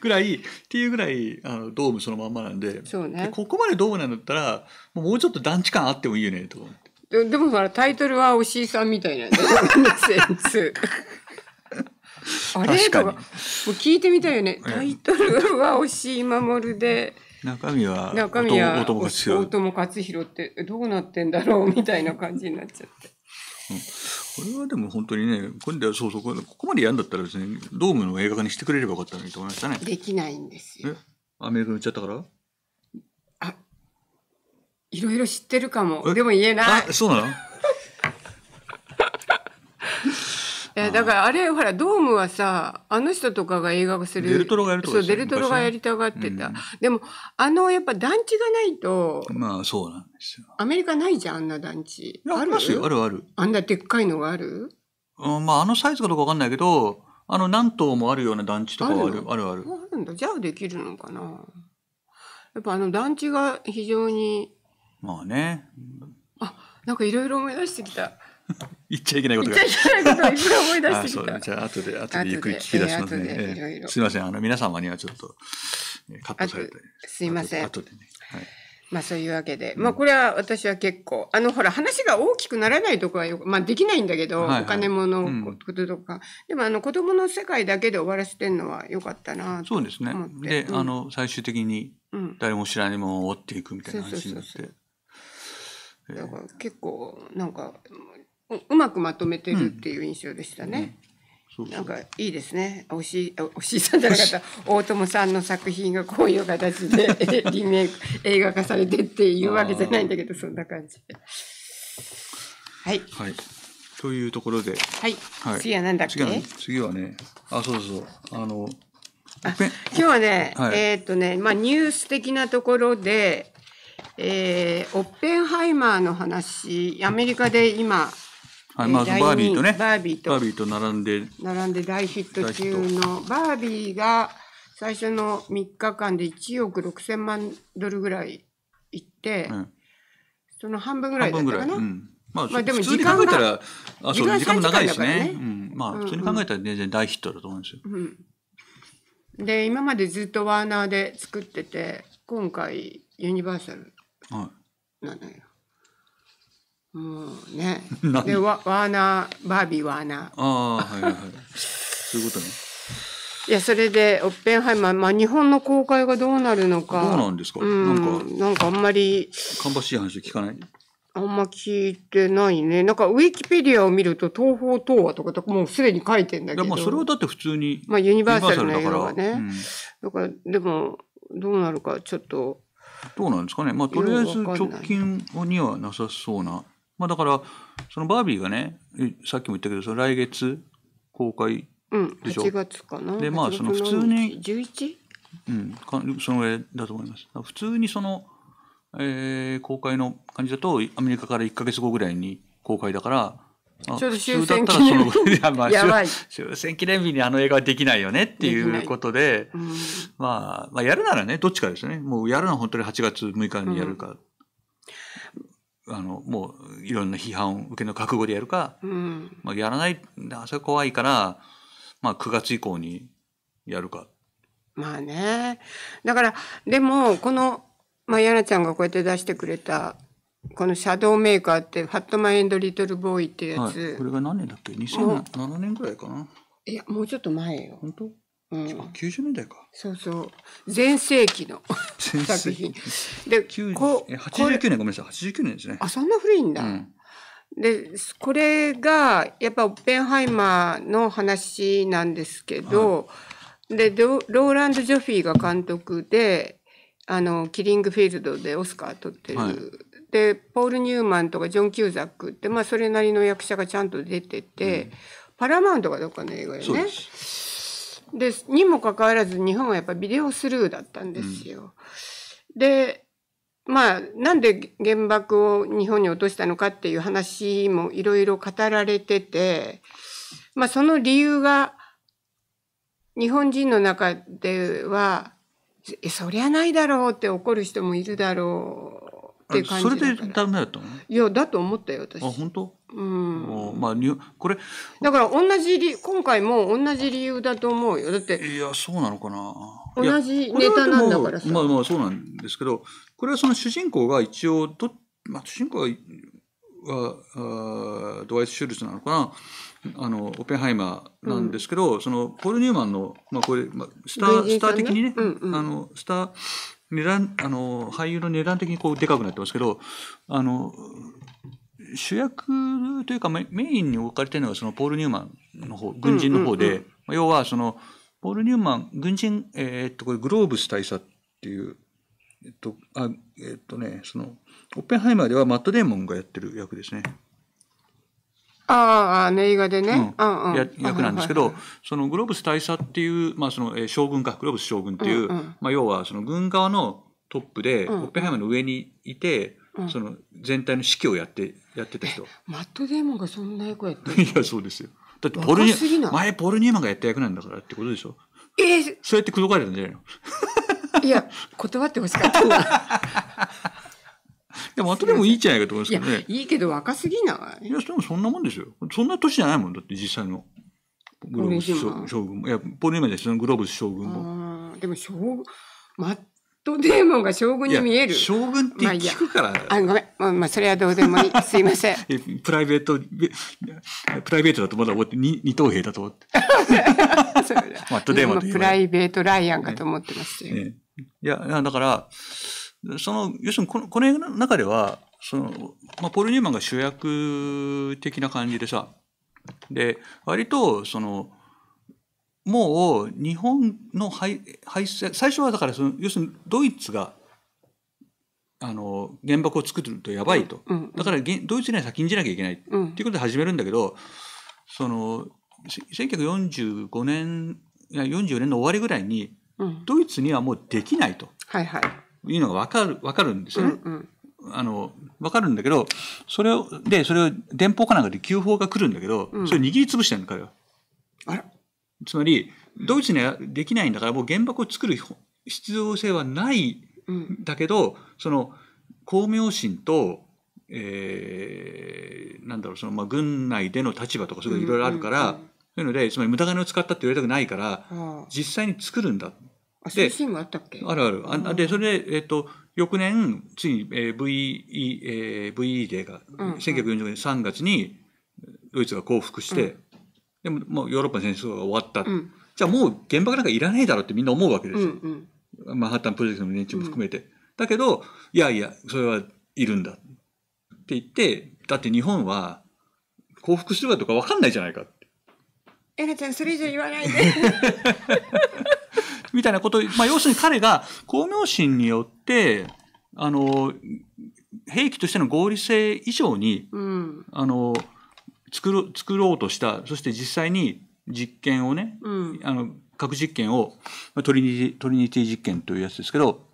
S1: ぐらいっていうぐらいあのドームそのまんまなんでね、ここまでドームなんだったらもうちょっと団地感あってもいいよねと
S2: ででもほらタイトルはおしいさんみたいなんで
S1: あれとかもう
S2: 聞いてみたいよね、うん、タイトルは「しい守」で。
S1: 中身は中身は大
S2: 友克弘ってどうなってんだろうみたいな感じになっちゃって。
S1: うん、これはでも本当にね、今度はそうそう、ここまでやんだったらですね、ドームの映画化にしてくれればよかったのにと思いましたね。で
S2: きないんで
S1: すよ。アメリカに行っちゃったからあ、
S2: いろいろ知ってるかも。でも言えない。あ、そうなのやだからあれほらドームはさあの人とかが映画化するデルトロがやるとそうデルトロがやりたがってた、でもあのやっぱ団地がないと
S1: まあそうなんです
S2: よアメリカないじゃんあんな団地あるあるあるあんなでっかいのがある、
S1: うん、まああのサイズかどうかわかんないけどあの何棟もあるような団地とかはあるあるある
S2: あるんだじゃあできるのかなやっぱあの団地が非常に
S1: まあね
S2: あなんかいろいろ思い出してきた
S1: 言っちゃいけないことが。言っちゃい
S2: けないことをいくら思い出してき
S1: た。あじゃあ、後で、後でゆっくり聞き出しますね。えー、いろいろすいません。あの、皆様にはちょっと、カットされて。すいません。後でね。は
S2: い。まあそういうわけで、まあこれは私は結構、あのほら話が大きくならないとこはよく、まあできないんだけど、はいはい、お金ものこととか、うん、でもあの子供の世界だけで終わらせてるのは良かったなっそ
S1: うですね。で、うん、あの最終的に誰も知らないものを追っていくみたいな話になって。だ結構
S2: なんかうまくまとめてるっていう印象でしたね。なんかいいですね。おしおしさんじゃなかった大友さんの作品がこういう形で リメイク映画化されてっていうわけじゃないんだけど そんな感じ
S1: はい。はい。というところで。は
S2: い。はい、次は何だっけ
S1: 次はね、あ、そうそう、あの、
S2: あ今日はね、はい、えっ、とね、まあニュース的なところで、えー、オッペンハイマーの話、アメリカで今、はいまあ、バービーとね
S1: バービーとバービーと並んで
S2: 並んで大ヒット中のバービーが最初の3日間で1億6000万ドルぐらいいって、うん、その半分ぐらいだったかな、うん、まあ、まあ、でも時間普通に考えたらあそう時間も長いですね、ね、う
S1: ん、まあ普通に考えたら全然大ヒットだと思うんですよ、
S2: うんうん、で今までずっとワーナーで作ってて今回ユニバーサルなのよ、はいね。で、ワワーナー、バービーワーナー。
S1: ああ、はいはいそういうことね。
S2: いや、それで、オッペンハイマー、まあ、日本の公開がどうなるのか。どうなんですか、うん、なんか。なんかあんまり。
S1: 芳しい話聞かない
S2: あんま聞いてないね。なんか、ウィキペディアを見ると、東方東亜とか、もうすでに書いてんだけど。まあ、それはだって普通に。まあ、ユニバーサルの映画はね。だから、うん、からでも、どうなるか、
S1: ちょっと。どうなんですかね。まあ、とりあえず直近にはなさそうな。まあだから、そのバービーがね、さっきも言ったけど、その来月公開でしょ。うん、8月かな。で、まあその普通
S2: に。11?
S1: うん、かその上だと思います。普通にその、えー、公開の感じだと、アメリカから1か月後ぐらいに公開だから、ちょうど終戦記念日。まあ、終戦記念日にあの映画はできないよねっていうことで、でうん、まあ、まあ、やるならね、どっちかですね。もうやるのは本当に8月6日にやるかあのもういろんな批判を受けの覚悟でやるか、うん、まあ、やらないあそれ怖いから、まあ、9月以降にやるか。
S2: まあねだからでもこの、まあ、やなちゃんがこうやって出してくれたこのシャドーメーカーってファットマイエンドリトルボーイってやつ、はい、これ
S1: が何年だっけ2007年ぐらいかな
S2: いやもうちょっと前よ本当うん、90年代か。そうそう。全盛期の 作品。で、こ89年ご
S1: めんなさい、89年ですね。
S2: あ、そんな古いんだ。うん、で、これが、やっぱオッペンハイマーの話なんですけど、はい、でロ、ローランド・ジョフィーが監督で、あの、キリングフィールドでオスカー取ってる、はい、で、ポール・ニューマンとかジョン・キューザックって、まあ、それなりの役者がちゃんと出てて、うん、パラマウントがどっかの映画よね。そうですでにもかかわらず日本はやっぱビデオスルーだったんですよ。うん、でまあなんで原爆を日本に落としたのかっていう話もいろいろ語られてて、まあ、その理由が日本人の中ではそりゃないだろうって怒る人もいるだろ
S1: うっていう感じでだったの
S2: いやだと思ったよ私。あ本当うん、
S1: まあ、にこれ
S2: だから同じ理今回も同じ理由だと思うよ
S1: だっていやそうなのかな同じネタなんだからさまあまあそうなんですけどこれはその主人公が一応ど、まあ、主人公はあドワイト・シュルツなのかなあのオペンハイマーなんですけど、うん、そのポール・ニューマンの、まあ、これ、まあ、スター、スター的にね、うんうん、あのスター値段あの俳優の値段的にこうでかくなってますけどあの主役というかメインに置かれてるのがそのポール・ニューマンの方軍人の方で、要はそのポール・ニューマン軍人、えー、っとこれグローブス大佐っていう、えっとあえっとねそのオッペンハイマーではマット・デーモンがやってる役ですね。
S2: ああ、映画でね、うんうん、役なんですけど、
S1: そのグローブス大佐っていう、まあその、えー、将軍か、グローブス将軍っていう、うんうん、まあ要はその軍側のトップで、うん、オッペンハイマーの上にいて、その全体の指揮をやってやってた人
S2: マット・デーモンがそんな役やって
S1: いやそうですよだってポルニ前ポルニーマンがやった役なんだからってことでしょえー、そうやって口説かれたんじゃないの
S2: いや断ってほしかったな
S1: でも後でもいいじゃないかと思いますけどねい
S2: いいけど若すぎないいやでもそんな
S1: もんですよそんな年じゃないもんだって実際のグローブス将軍いやポルニーマンじゃそのグローブス将軍も
S2: でも将軍マッとデーモンが将軍に見える。将軍って聞くから、まあ、あ、ごめん。まあ、それはどうでもいい。すいません。
S1: プライベート、プライベートだとまだ思って、二二等兵だと思って。まあ、とデーモンプ
S2: ライベートライアンかと思って
S1: ますよ。ねね、いや、だから、その、要するにこの、この映画の中では、その、まあ、ポル・ニューマンが主役的な感じでさ、で、割と、その、もう日本の敗敗戦最初はだからその要するにドイツがあの原爆を作るとやばいと、うんうん、だからドイツには先んじなきゃいけないっていうことで始めるんだけど、その1945年いや44年の終わりぐらいに、ドイツにはもうできないと、はいはい、いうのが分かる分かるんですよね。うんうん、あの分かるんだけどそれをでそれを電報かなんかで急報が来るんだけど、それ握りつぶしてるの彼は。あれつまりドイツにはできないんだからもう原爆を作る必要性はないんだけど、その光明心と、えー、なんだろうその、まあ、軍内での立場とかそういうのいろいろあるから、そういうのでつまり無駄金を使ったって言われたくないから、実際に作るんだあそういうシー
S2: ンあったっけあるあるあで
S1: それで、えっと翌年ついに、えー VE えー、VE デーが、うんうん、1 9 4 5年3月にドイツが降伏して、うんでももうヨーロッパ戦争が終わった、うん、じゃあもう原爆なんかいらねえだろってみんな思うわけですよ、うんうん、マンハッタンプロジェクトの連中も含めて、うん、だけどいやいやそれはいるんだって言ってだって日本は降伏するかとか分かんないじゃないかって
S2: エナちゃんそれ以上言わないで
S1: みたいなこと、まあ、要するに彼が公明心によってあの兵器としての合理性以上に、うん、あの作る作ろうとしたそして実際に実験をね、うん、あの核実験をトリニトリニティ実験というやつですけど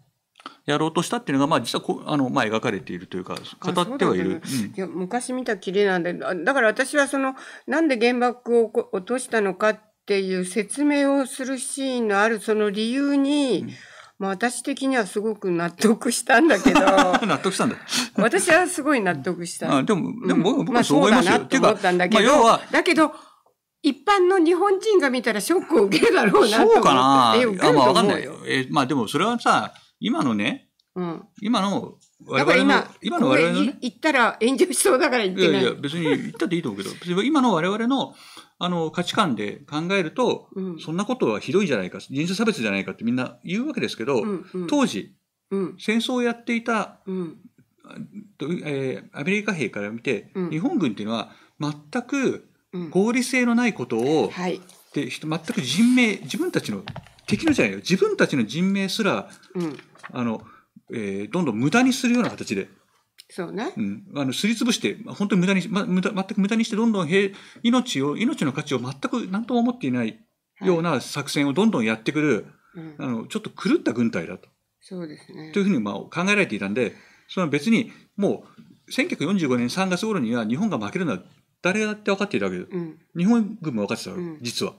S1: やろうとしたっていうのが、まあ、実はこあの、まあ、描かれているというか語ってはいる、ね
S2: うん、いや昔見たきりなんでだから私はそのなんで原爆を落としたのかっていう説明をするシーンのあるその理由に、うんまあ、私的にはすごく納得したんだ
S1: けど。納得したんだ。
S2: 私はすごい納得した。あで
S1: も、でも僕、はそう思いますよ。まうだなって思ったんだけど、まあ、要は
S2: だけど、一般の日本人が見たらショックを受けるだろうなとそうかなまあ、わかんないよ。
S1: え、まあでもそれはさ、今のね、
S2: うん、今の
S1: 我々の、今の我々の、ね、
S2: 行ったら炎上しそうだから言ってない。いやいや、
S1: 別に行ったっていいと思うけど、別に今の我々のあの価値観で考えると、うん、そんなことはひどいじゃないか人種差別じゃないかってみんな言うわけですけど、うんうん、当時、うん、戦争をやっていた、うん、えー、アメリカ兵から見て、日本軍っていうのは全く合理性のないことを、はい、で全く人命自分たちの敵のじゃないよ自分たちの人命すら、あのえー、どんどん無駄にするような形で。そうね。うん。あの、すりつぶして、本当に無駄に、ま、無駄、全く無駄にして、どんどん平、命を、命の価値を全く何とも思っていないような作戦をどんどんやってくる、はい、あの、ちょっと狂った軍隊だと。
S2: そうですね。という
S1: ふうに、まあ、考えられていたんで、その別に、もう、1945年3月頃には日本が負けるのは誰だって分かっていたわけで、うん、日本軍も分かってたわけ、うん、実は。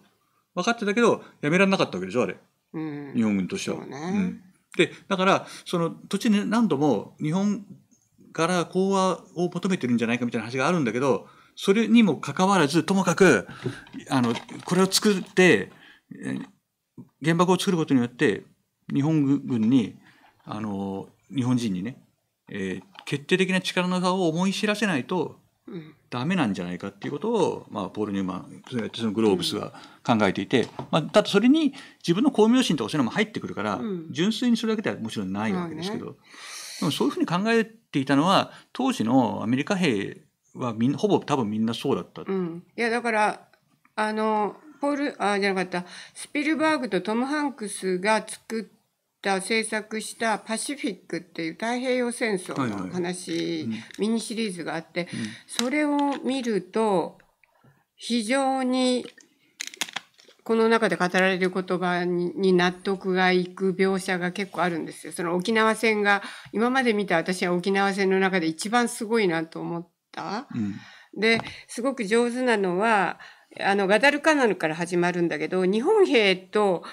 S1: 分かってたけど、やめられなかったわけでしょ、あれ。うん、日本軍としては。ね、うん、で、だから、その、途中で何度も日本から講和を求めてるんじゃないかみたいな話があるんだけど、それにもかかわらず、ともかく、あの、これを作って、原爆を作ることによって、日本軍に、あの、日本人にね、えー、決定的な力の差を思い知らせないと、ダメなんじゃないかっていうことを、まあ、ポール・ニューマン、それそのグローブスは考えていて、うん、まあ、ただそれに自分の巧妙心とかそういうのも入ってくるから、うん、純粋にそれだけではもちろんないわけですけど、でもそういうふうに考えっていたのは当時のアメリカ兵はみんほぼ多分みんなそうだった。うん、
S2: いやだからあのポールあじゃなかったスピルバーグとトム・ハンクスが作った制作した「パシフィック」っていう太平洋戦争の話、はいはいうん、ミニシリーズがあって、うん、それを見ると非常にこの中で語られる言葉に納得がいく描写が結構あるんですよ。その沖縄戦が、今まで見た私は沖縄戦の中で一番すごいなと思った。うん、で、すごく上手なのは、あの、ガダルカナルから始まるんだけど、日本兵と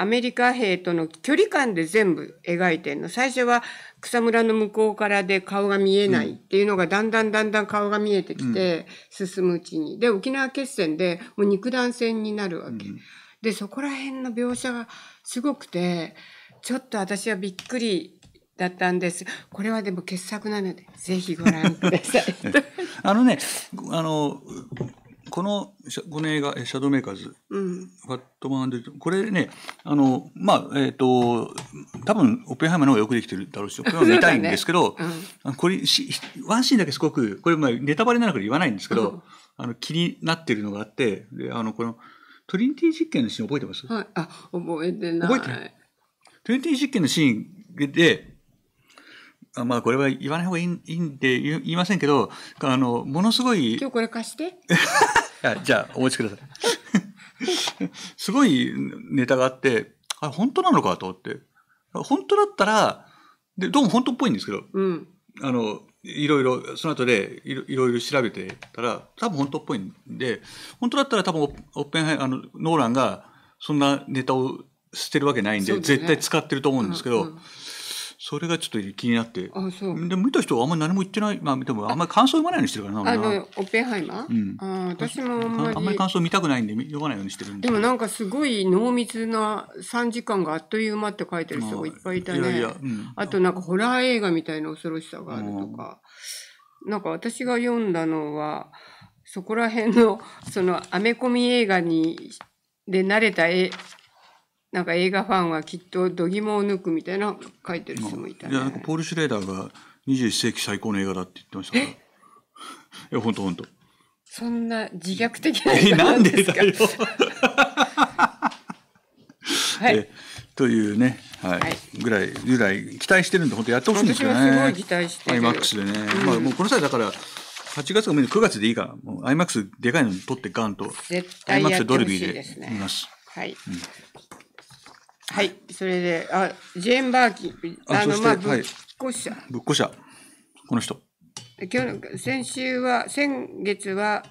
S2: アメリカ兵との距離感で全部描いてんの。最初は草むらの向こうからで顔が見えないっていうのがだんだんだんだん顔が見えてきて進むうちに。で、沖縄決戦でもう肉弾戦になるわけ。で、そこら辺の描写がすごくて、ちょっと私はびっくりだったんです。これはでも傑作なので、ぜひご
S1: 覧ください。あのね、あの、この、この映画、シャドーメーカーズ、うん、ファットマンこれね、あの、まあ、えっ、ー、と、多分、オペンハイマーの方がよくできてるだろうし、これは見たいんですけど、ねうん、これし、ワンシーンだけすごく、これ、まあ、ネタバレなのから言わないんですけど、うん、あの、気になってるのがあって、で、あの、この、トリニティ実験のシーン覚えてますは
S2: い、あ、覚えてない。覚えてな
S1: い。トリニティ実験のシーンで、まあこれは言わない方がいいいいんで言いませんけど、あの、ものすごい。今
S2: 日これ貸して。
S1: あじゃあ、お持ちください。すごいネタがあって、あ、本当なのかと思って。本当だったら、で、どうも本当っぽいんですけど、うん、あの、いろいろ、その後でいろいろ調べてたら、多分本当っぽいんで、本当だったら多分オッペンハイ、あの、ノーランがそんなネタを捨てるわけないんで、ね、絶対使ってると思うんですけど、うんうんそれがちょっと気になってあそうで見た人はあんまり何も言ってないまあでもあんまり感想読まないようにしてるからなあの
S2: オッペンハイマー、うん、あ私もあんまりあんまり感想見
S1: たくないんで読まないようにしてるんででも
S2: なんかすごい濃密な3時間があっという間って書いてる人がいっぱいいたね、いやいや、うん、あとなんかホラー映画みたいな恐ろしさがあるとか、なんか私が読んだのはそこら辺のそのアメコミ映画にで慣れた絵なんか映画ファンはきっと度肝を抜くみたいな書いてる人もい
S1: た、ね、いや、なんかポール・シュレーダーが21世紀最高の映画だって言ってましたから。いや、本当本当
S2: そんな自虐的な映なんですか。なんでだよ。
S1: はい。というね、はい、はい、ぐらい、ぐらい期待してるんで、本当やってほしいんですよね。私はすごい期待してる。マックスでね。うん、まあ、もうこの際だから、8月が無理、9月でいいから、もうアイマックスでかいの取ってガンと、
S2: 絶対やってほしいですね。IMAX ドルビーで見ます。はい。うんはい、それで、あ、ジェーン・バーキン、あの、まあ、ぶっこしゃ、はい、
S1: ぶっこしゃ、この人。
S2: 今日先週は、先月は、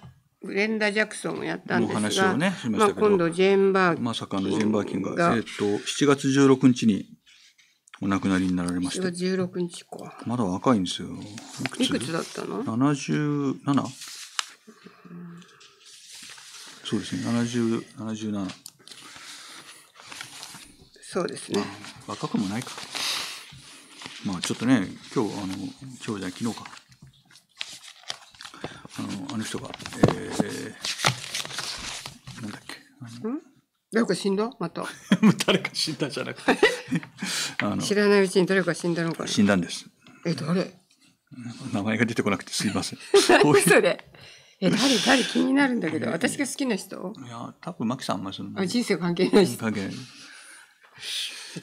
S2: グレンダ・ジャクソンをやったんですが、話をね、しましたけど、まあ、今
S1: 度ジェーン・バーキンまさかのジェーン・バーキンが、えっ、と、7月16日にお亡くなりになられました。
S2: 16日か。
S1: まだ若いんですよ。いくつだったの ?77? そうですね、77。そうですね。若くもないか。まあちょっとね、今日、あの、今日じゃ昨日か。あの、あの人が、えー、
S2: なんだっけ。ん誰か死んだまた。も
S1: う誰か死んだじゃなくて あの。知ら
S2: ないうちに誰か死んだのかな。死んだんです。え、誰
S1: 名前が出てこなくてすいません。何それ。
S2: え、誰、誰気になるんだけど、私が好きな人
S1: いや、多分、マキさんあんまりその。人生関係ない人。関係ない。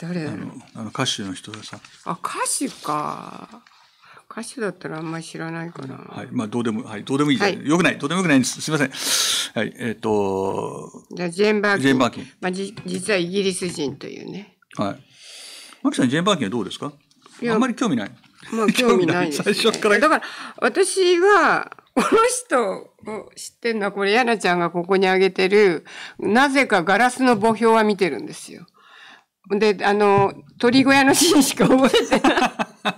S1: 誰だろうあの歌手の人ださあ歌手か歌手だったらあんまり知
S2: らないかな、は
S1: いまあ、どうでも、はい、どうでもいい、はい、よくないどうでもよくないんですすみません、はい、えっ、とじゃジェンバーキンバーキン、
S2: まあ、じ実はイギリス人というね
S1: はいマキさんジェンバーキンはどうですかいやあんまり興味ない
S2: まあ興味ないです、ね、最初からだから私はこの人を知ってんのはこれやなちゃんがここにあげてるなぜかガラスの墓標は見てるんですよで、あの、鳥小屋のシーンしか覚えてない。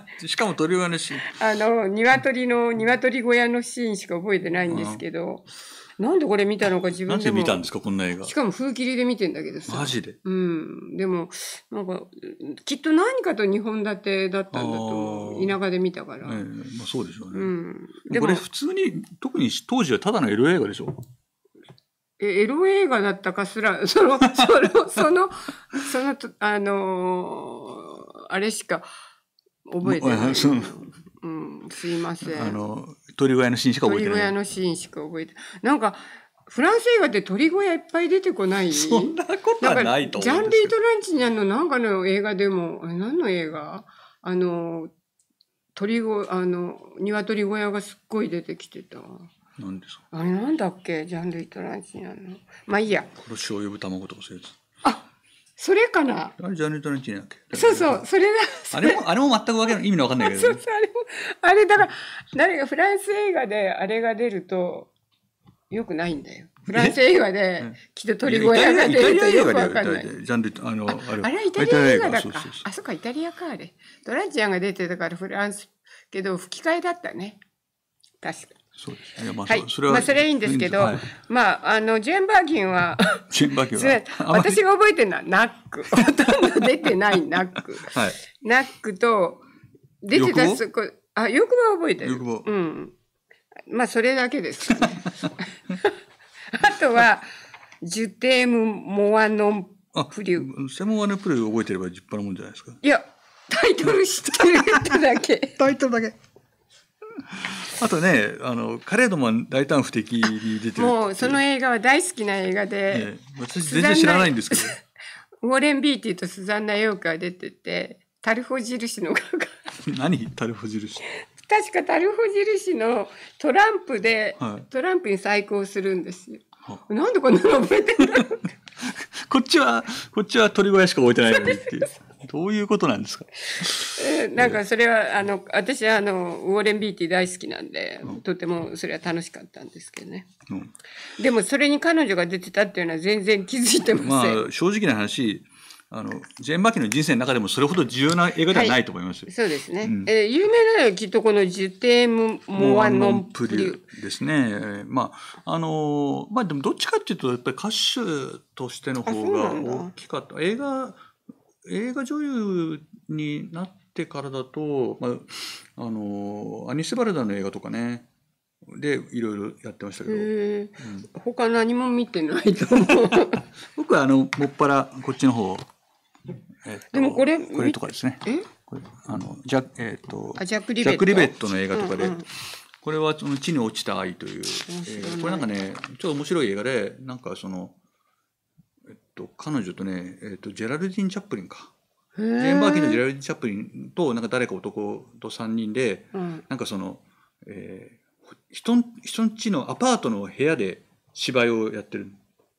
S1: しかも鳥小屋のシーン。
S2: あの、鶏の、鶏小屋のシーンしか覚えてないんですけど、うん、なんでこれ見たのか自分でなんで見たんで
S1: すか、こんな映画。しか
S2: も風切りで見てんだけどさ。マジでうん。でも、なんか、きっと何かと日本立てだったんだ
S1: と思う。
S2: 田舎で見たから。え
S1: えまあそうでしょうね。うん。でも。これ普通に、特に当時はただのエロ映画でしょ
S2: え、エロ映画だったかすら、その、その、その、その、あのー、あれしか覚えてない。うん、すいません。あ
S1: の、鳥小屋のシーンしか覚えてない。鳥小屋
S2: のシーンしか覚えてない。なんか、フランス映画って鳥小屋いっぱい出てこないそんな
S1: ことはないと思うジャ
S2: ン・ディート・ランチニアのなんかの映画でも、何の映画あの、鳥屋、あの、鶏小屋がすっごい出てきてた。何ですかあれなんだっけジャンルイトランチなの。まあいいや。
S1: 殺しを呼ぶ卵とかそういうやつ。
S2: あ、それかな。
S1: あれジャンルイトランチなアだっ
S2: けそうそう、それだ。
S1: あれも、あれも全くわけ意味のわかんないけど、ね、そ
S2: うそう、あれも。あれだから、誰がフランス映画であれが出ると、よくないんだよ。フランス映画で、きっと鳥小屋が出るとよくわかんない。ジ
S1: ャンル、あの、あれあれはイタリア映画だか。
S2: あ、そっか、イタリアか、あれ。トランチアンが出てたからフランス、けど吹き替えだったね。確か。
S1: そうですね。まあ、はい、それは、まあ、それはいいんですけど、はい、
S2: まあ、あの、ジェンバーギンは、
S1: ジェンバーギンは私が
S2: 覚えてるのは、ナック。ほとんど出てないナック。はい、ナックと、出てたそこ、あ、欲望は覚えてる。欲望。うん。まあ、それだけですね。あとは、ジュテーム・モアノン・
S1: プリュ。セモアノプリュ覚えてれば立派なもんじゃないですか。
S2: いや、タイトル知ってるだけ。タイトルだけ。
S1: あとねあのカレードマン大胆不敵に出てるもうそ
S2: の映画は大好きな映画で、
S1: 私全然知らないんですけど
S2: ウォーレン・ビーティーとスザンナ・ヨーカー出ててタルホ印の
S1: 何タルホ印
S2: 確かタルホ印のトランプで、はい、トランプに再興するんですよ。
S1: なんでこんなの覚えてんだ こっちはこっちは鳥小屋しか覚えてないのにっていう。どういうことなんですか
S2: なんかそれは、あの、私はあの、ウォーレン・ビーティー大好きなんで、うん、とてもそれは楽しかったんですけどね。うん、でもそれに彼女が出てたっていうのは全然気づいてません。
S1: まあ、正直な話、あの、ジェーン・マキの人生の中でもそれほど重要な映画ではないと思います、はい、そ
S2: うですね。うん、えー、有名なのはきっとこのジュテーム・モア・ノンプリュ
S1: ー。ですね。まあ、あのー、まあでもどっちかっていうと、やっぱり歌手としての方が大きかった。映画、映画女優になってからだと、まあ、あのアニスバルダの映画とかねでいろいろやってましたけど、う
S2: ん、他何も見てない
S1: と思う 僕はあのもっぱらこっちの方、
S2: えっと、でもこれ
S1: これとかですねあのジャ,、えと、ジャックリベットの映画とかで、うんうん、これはその「地に落ちた愛」という映画これなんかねちょっと面白い映画でなんかその「と彼女とね、えーと、ジェラルディン・チャップリンか。ジェーン・バーキンのジェラルディン・チャップリンとなんか誰か男と3人で、うん、なんかその、えー、人人んちのアパートの部屋で芝居をやってる、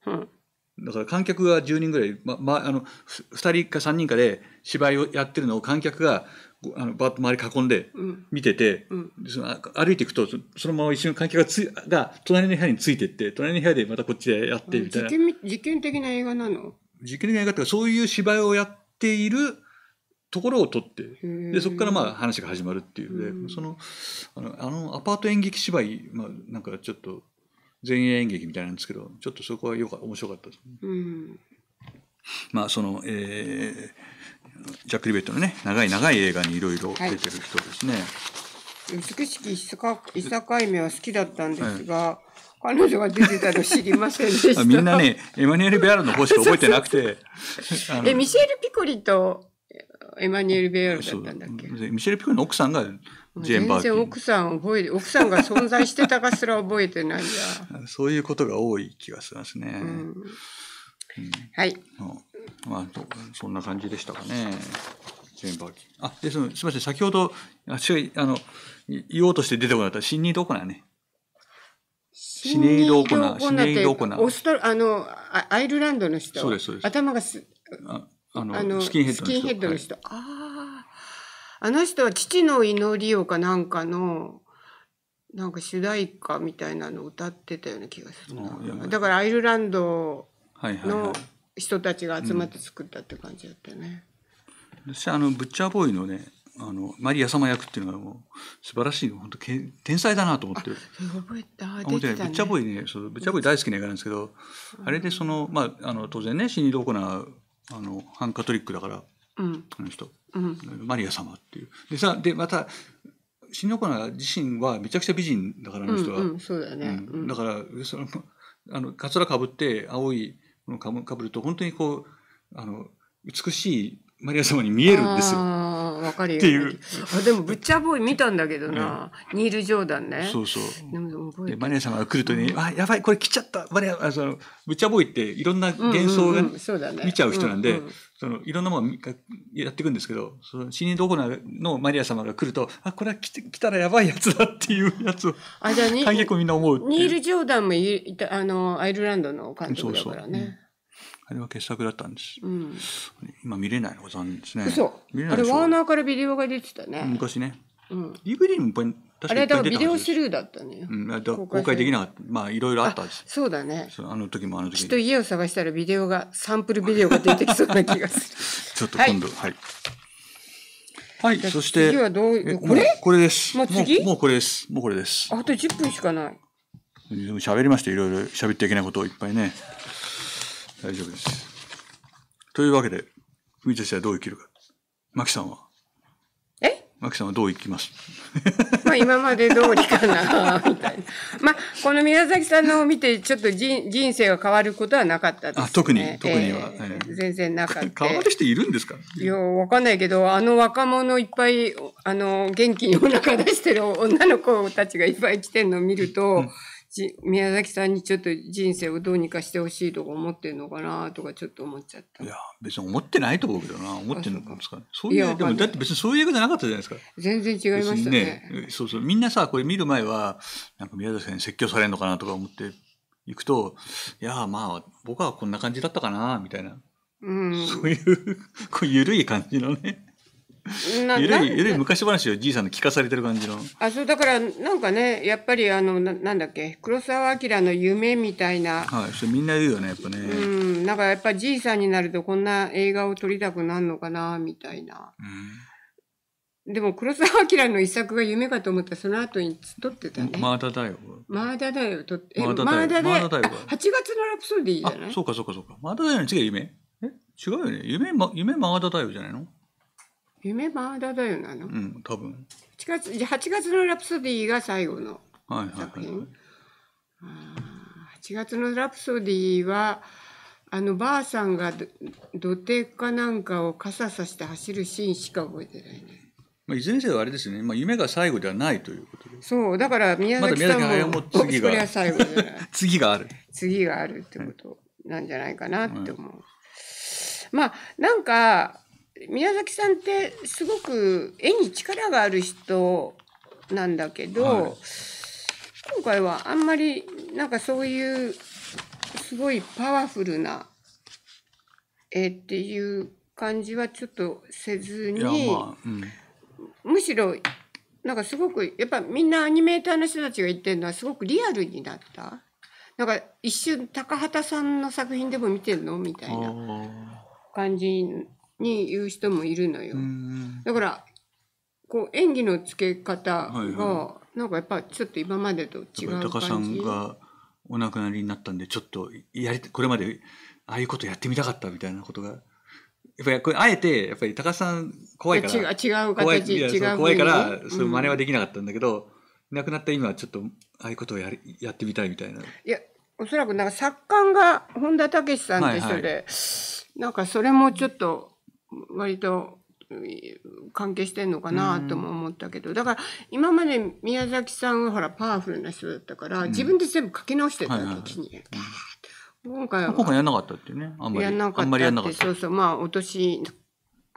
S1: うん、だから観客が10人ぐらい、ままあの、2人か3人かで芝居をやってるのを観客があのバッと周り囲んで見てて、うんその歩いていくとそのまま一瞬関係がつが隣の部屋についてって隣の部屋でまたこっちでやってみたいな
S2: 実験的な映画なの
S1: 実験的な映画ってそういう芝居をやっているところを撮ってでそこからまあ話が始まるっていうので、うん、そのあのあのアパート演劇芝居、まあ、なんかちょっと前衛演劇みたいなんですけどちょっとそこはよか面白かったですね。まあそのえージャック・リベットのね、長い長い映画にいろいろ出てる人ですね。はい
S2: 美しき伊坂めは好きだったんですが、はい、彼女が出てたの知りませんでした。みんなね、
S1: エマニュエル・ベアールの方しか覚えてなくて。え、ミ
S2: シェル・ピコリとエマニュエル・ベアールだったんだっけ
S1: ミシェル・ピコリの奥さんがジェーン・バー全然
S2: 奥さん覚えて、奥さんが存在してたかすら覚えてないや。
S1: そういうことが多い気がしますね。うんうん、はい。まあ、そんな感じでしたかね。全部あ、で、その、すみません、先ほど、あ、違う、あの、言おうとして出てこなかった、新ニどこコナね。シネイド・オコナー。シネイド・オコナー。オス
S2: トあの、アイルランドの人。そうです、そうです。頭がす、
S1: あの、あのスキンヘッドの人。キンヘッドの人。はい、ああ。
S2: あの人は父の祈りをかなんかの、なんか主題歌みたいなのを歌ってたような気がするだからアイルランドの、はいはいはい人たちが集まって作ったって感じだったね。
S1: うん、私あのブッチャーボーイのねあのマリア様役っていうのはもう素晴らしい本当け天才だなと思って
S2: 覚えた覚えた、ね、ブッチャー
S1: ボーイねそうブッチャーボーイ大好きな映画なんですけど、うん、あれでそのまああの当然ねシニドーコあの反カトリックだから、うん、あの人、うん、マリア様っていうでさでまたシニドーコ自身はめちゃくちゃ美人だからあの人は、うんうん、
S2: そうだね、だか
S1: らそのあのかつらかぶって青いかぶかぶると本当にこうあの美しいマリア様に見えるんですよ。
S2: わかるよ。っていう。あでもブッチャーボーイ見たんだけどな、ニール・ジョーダンね。そうそう。でも
S1: でマリア様が来るとね、あやばいこれ来ちゃったマリアあそのブッチャーボーイっていろんな幻想が見ちゃう人なんで、そのいろんなものがやっていくんですけど、その死人どこのマリア様が来ると、あ、これは来て来たらやばいやつだっていうやつを、あじゃあ観客みんな思うニ
S2: ール・ジョーダンもいたあのアイルランドの監督だからね。そうそううん
S1: あれは傑作だったんです。うん、今見れないのが残念ですね。嘘。あれワーナ
S2: ーからビデオが出てたね。
S1: 昔ね。うん、DVD もいっぱいあれはビデオス
S2: ルーだったのよ。
S1: うん、公開できなかった。まあいろいろあったんです
S2: そうだね。
S1: あの時もあの時きっと
S2: 家を探したらビデオが、サンプルビデオが出てきそうな気が
S1: する。ちょっと今度、はい。はい、そして。次はどう、これこれです。もう次もうこれです。もうこれです。
S2: あと10分しかない。
S1: 喋りました。いろいろ喋っていけないことをいっぱいね。大丈夫です。というわけで、君たちはどう生きるか。マキさんはマキさんはどういきます
S2: まあ今まで通りかな、みたいな。まあ、この宮崎さんのを見て、ちょっと人人生が変わることはなかったです、ね、あ、特に、特には。えー、全然なかった。
S1: 変わる人いるんですか
S2: いや、わかんないけど、あの若者いっぱい、あの、元気にお腹出してる女の子たちがいっぱい来てるのを見ると、うん宮崎さんにちょっと人生をどうにかしてほしいとか思ってるのかなとかちょっと思っちゃっ
S1: たいや別に思ってないと思うけどな思ってるのかですかねいやでもだって別にそういう役じゃなかったじゃないですか
S2: 全然違いましたね、
S1: ね、そうそうみんなさこれ見る前はなんか宮崎さんに説教されるのかなとか思っていくといやまあ僕はこんな感じだったかなみたいな、うん、そういうこう緩い感じのね
S2: ゆるいゆるい
S1: 昔話をじいさんの聞かされてる感じの
S2: あそうだからなんかねやっぱりあのなんだっけ黒澤明の夢みたいなは
S1: いそみんな言うよねやっぱねう
S2: んなんかやっぱじいさんになるとこんな映画を撮りたくなるのかなみたいな、うん、でも黒澤明の一作が夢かと思ったらその後に撮
S1: ってたねマーダだよ
S2: マーダだよ撮ってマーダだよだよ8月のラプソディじゃない
S1: そうかそうかそうかマーダだよの次は夢え違うよね夢,、夢マーダだよじゃないの
S2: 夢まだだよなの、う
S1: ん、多分
S2: 8月8月のラプソディーが最後の
S1: 作品、はいはいはい、
S2: あ8月のラプソディーはあのばあさんが土手かなんかを傘さして走るシーンしか覚えてないね、
S1: まあ、いずれにせよあれですね、まあ、夢が最後ではないというこ
S2: とでそうだから宮崎さんも,、ま、次が 次がある次があるってことなんじゃないかなって思う、うん、まあなんか宮崎さんってすごく絵に力がある人なんだけど、はい、今回はあんまりなんかそういうすごいパワフルな絵っていう感じはちょっとせずに、まあうん、むしろなんかすごくやっぱみんなアニメーターの人たちが言ってるのはすごくリアルになった。なんか一瞬高畑さんの作品でも見てるのみたいな感じに言う人もいるのよ。だからこう演技のつけ方が、はいはい、なんかやっぱちょっと今までと違う感じ。さんが
S1: お亡くなりになったんでちょっとやりこれまでああいうことやってみたかったみたいなことが。やっぱりこれあえてやっぱり高さん怖いから違う怖い怖いからそういう真似はできなかったんだけど、うん、亡くなった今はちょっとああいうことをややってみたいみたいな。い
S2: やおそらくなんか作家が本田武さんって人で、はいはい、なんかそれもちょっと割と関係してんのかなとも思ったけど、だから今まで宮崎さんはほらパワフルな人だったから、自分で全部書き直してた時け、はいはい、に今回は。今回や
S1: んなかったってね。あんまりやんなかったって。そ
S2: うそう。まあ、お年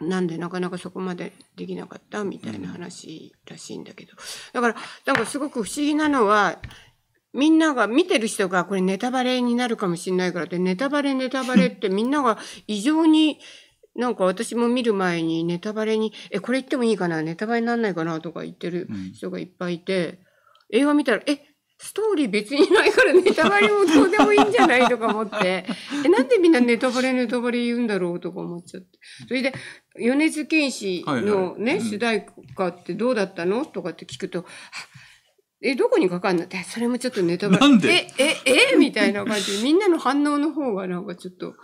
S2: なんでなかなかそこまでできなかったみたいな話らしいんだけど。だから、なんかすごく不思議なのは、みんなが見てる人がこれネタバレになるかもしれないからって、ネタバレネタバレってみんなが異常になんか私も見る前にネタバレに、え、これ言ってもいいかなネタバレになんないかなとか言ってる人がいっぱいいて、うん、映画見たら、え、ストーリー別にないからネタバレもどうでもいいんじゃないとか思って、え、なんでみんなネタバレネタバレ言うんだろうとか思っちゃって。それで、米津玄師のね、はいはい、主題歌ってどうだったのとかって聞くと、え、どこにかかんのって、それもちょっとネタバレ。なんでえ、え、えみたいな感じで、みんなの反応の方がなんかちょっと、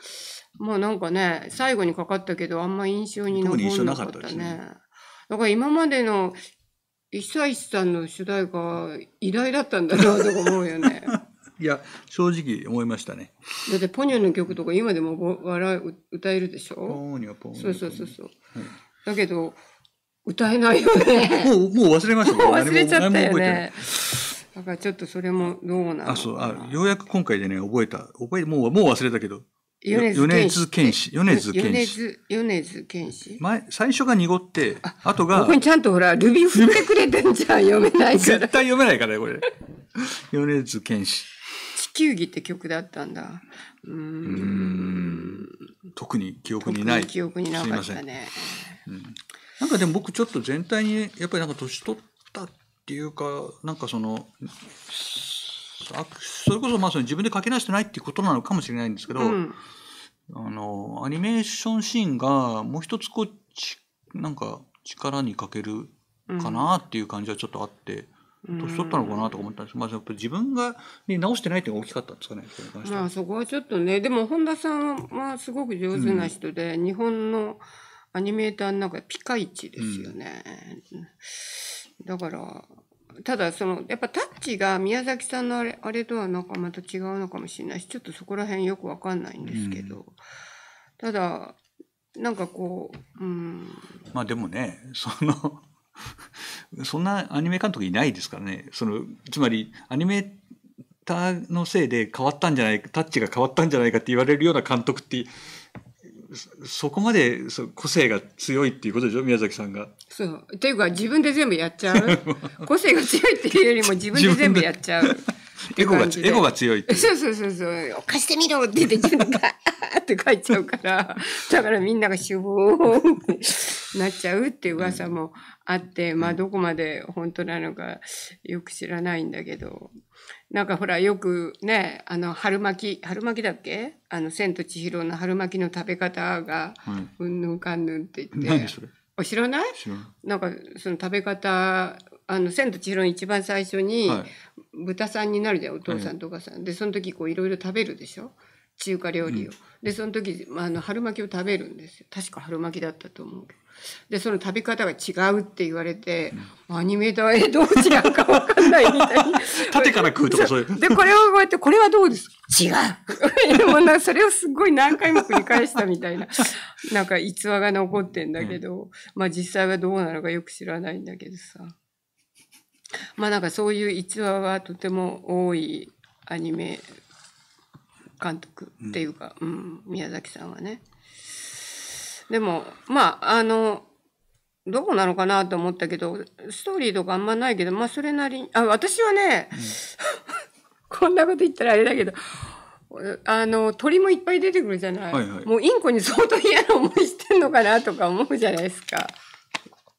S2: もうなんかね、最後にかかったけど、あんま印象に残らなかったね。ねだから今までの久石さんの主題歌、偉大だったんだなと思うよね。
S1: いや、正直思いましたね。
S2: だってポニョの曲とか今でも笑う歌えるでしょポニョ、ポニョ。そうそうそうそう。はい、だけど、歌えないよね。もう、もう忘れましたもう 忘れちゃったよね。だからちょっとそれもどうなのあ、そう、
S1: あ、ようやく今回でね、覚えた。覚え、もう、もう忘れたけど。米津玄師。米津玄
S2: 師。米津玄師。
S1: 前、最初が濁って、あとが。ここに
S2: ちゃんとほら、ルビー振ってくれてんじゃん。読めないから。絶
S1: 対読めないからね、これ。米津玄師。
S2: 地球儀って曲だったんだ。
S1: うん。特に記憶にない。記憶になかったね。うんなんかでも僕ちょっと全体にやっぱりなんか年取ったっていうかなんかそのそれこそまあその自分で書き出してないっていうことなのかもしれないんですけど、うん、あのアニメーションシーンがもう一つこうちなんか力に欠けるかなっていう感じはちょっとあって。うん年取ったのかなとか思ったんですけど、まあ、やっぱ自分が、に直してないっていうのが大きかったんですかね、
S2: まあ、そこはちょっとね、でも本田さんはすごく上手な人で、うん、日本のアニメーターの中でピカイチですよね。うん、だから、ただその、やっぱタッチが宮崎さんのあれあれとはなんかまた違うのかもしれないし、ちょっとそこら辺よくわかんないんですけど、うん、ただ、なんかこう、うん。
S1: まあでもね、その そんなアニメ監督いないですからね。その、つまりアニメーターのせいで変わったんじゃないか、タッチが変わったんじゃないかって言われるような監督って、そこまで個性が強いっていうことでしょ宮崎さんが。
S2: そう。というか自分で全部やっちゃう。個性が強いっていうよりも自分で全部やっちゃう。
S1: エゴが、エゴが強い
S2: そうそうそうそう。貸してみろって言って自分 って書いちゃうから、だからみんながしぼーってなっちゃうっていう噂もあって、うん、まあどこまで本当なのかよく知らないんだけど、なんかほらよくねあの春巻き春巻きだっけあの「千と千尋の春巻きの食べ方がうんぬんかんぬん」って言って、はい、お知らないなんかその食べ方あの「千と千尋」の一番最初に豚さんになるじゃん、はい、お父さんとかさん、でその時こういろいろ食べるでしょ、中華料理を。うん、でその時、まあ、あの春巻きを食べるんですよ確か春巻きだったと思うけどでその食べ方が違うって言われて、うん、アニメだえどう違うか分かん
S1: ないみたいに 縦から食うとかそういう
S2: でこれをこうやってこれはどうです違う もうなそれをすごい何回も繰り返したみたいななんか逸話が残ってんだけど、うん、まあ実際はどうなのかよく知らないんだけどさまあなんかそういう逸話はとても多いアニメ監督っていうか、うん、うん、宮崎さんはね。でも、まあ、あの、どうなのかなと思ったけど、ストーリーとかあんまないけど、まあ、それなりに、あ、私はね、うん、こんなこと言ったらあれだけど、あの、鳥もいっぱい出てくるじゃないはいはい、もうインコに相当嫌な思いしてんのかなとか思うじゃないですか。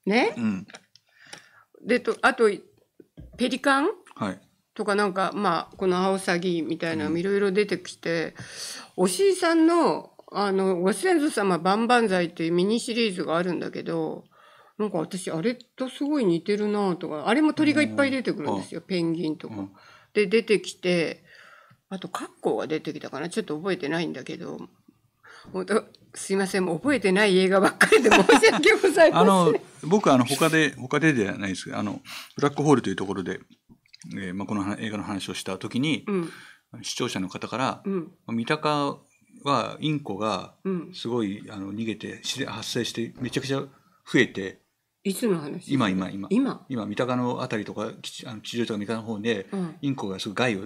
S2: ね、うん、でと、あと、ペリカン、はい、とかなんか、まあ、このアオサギみたいなのもいろいろ出てきて、うん、おしいさんの、あの、ご先祖様バンバンっていうミニシリーズがあるんだけど、なんか私、あれとすごい似てるなとか、あれも鳥がいっぱい出てくるんですよ、うん、ペンギンとか。うん、で、出てきて、あと、カッコが出てきたかなちょっと覚えてないんだけど、本当すいません、もう覚えてない映画ばっかりで申し訳ございません。あの、
S1: 僕はあの、他で、他でではないですけど、あの、ブラックホールというところで、えーまあ、この映画の話をした時に、視聴者の方から、三鷹はインコがすごいあの逃げて自然発生してめちゃくちゃ増えて
S2: いつの話今今今今
S1: 今三鷹のあたりとか吉あの祥寺とか三鷹の方でうんインコがすごい害を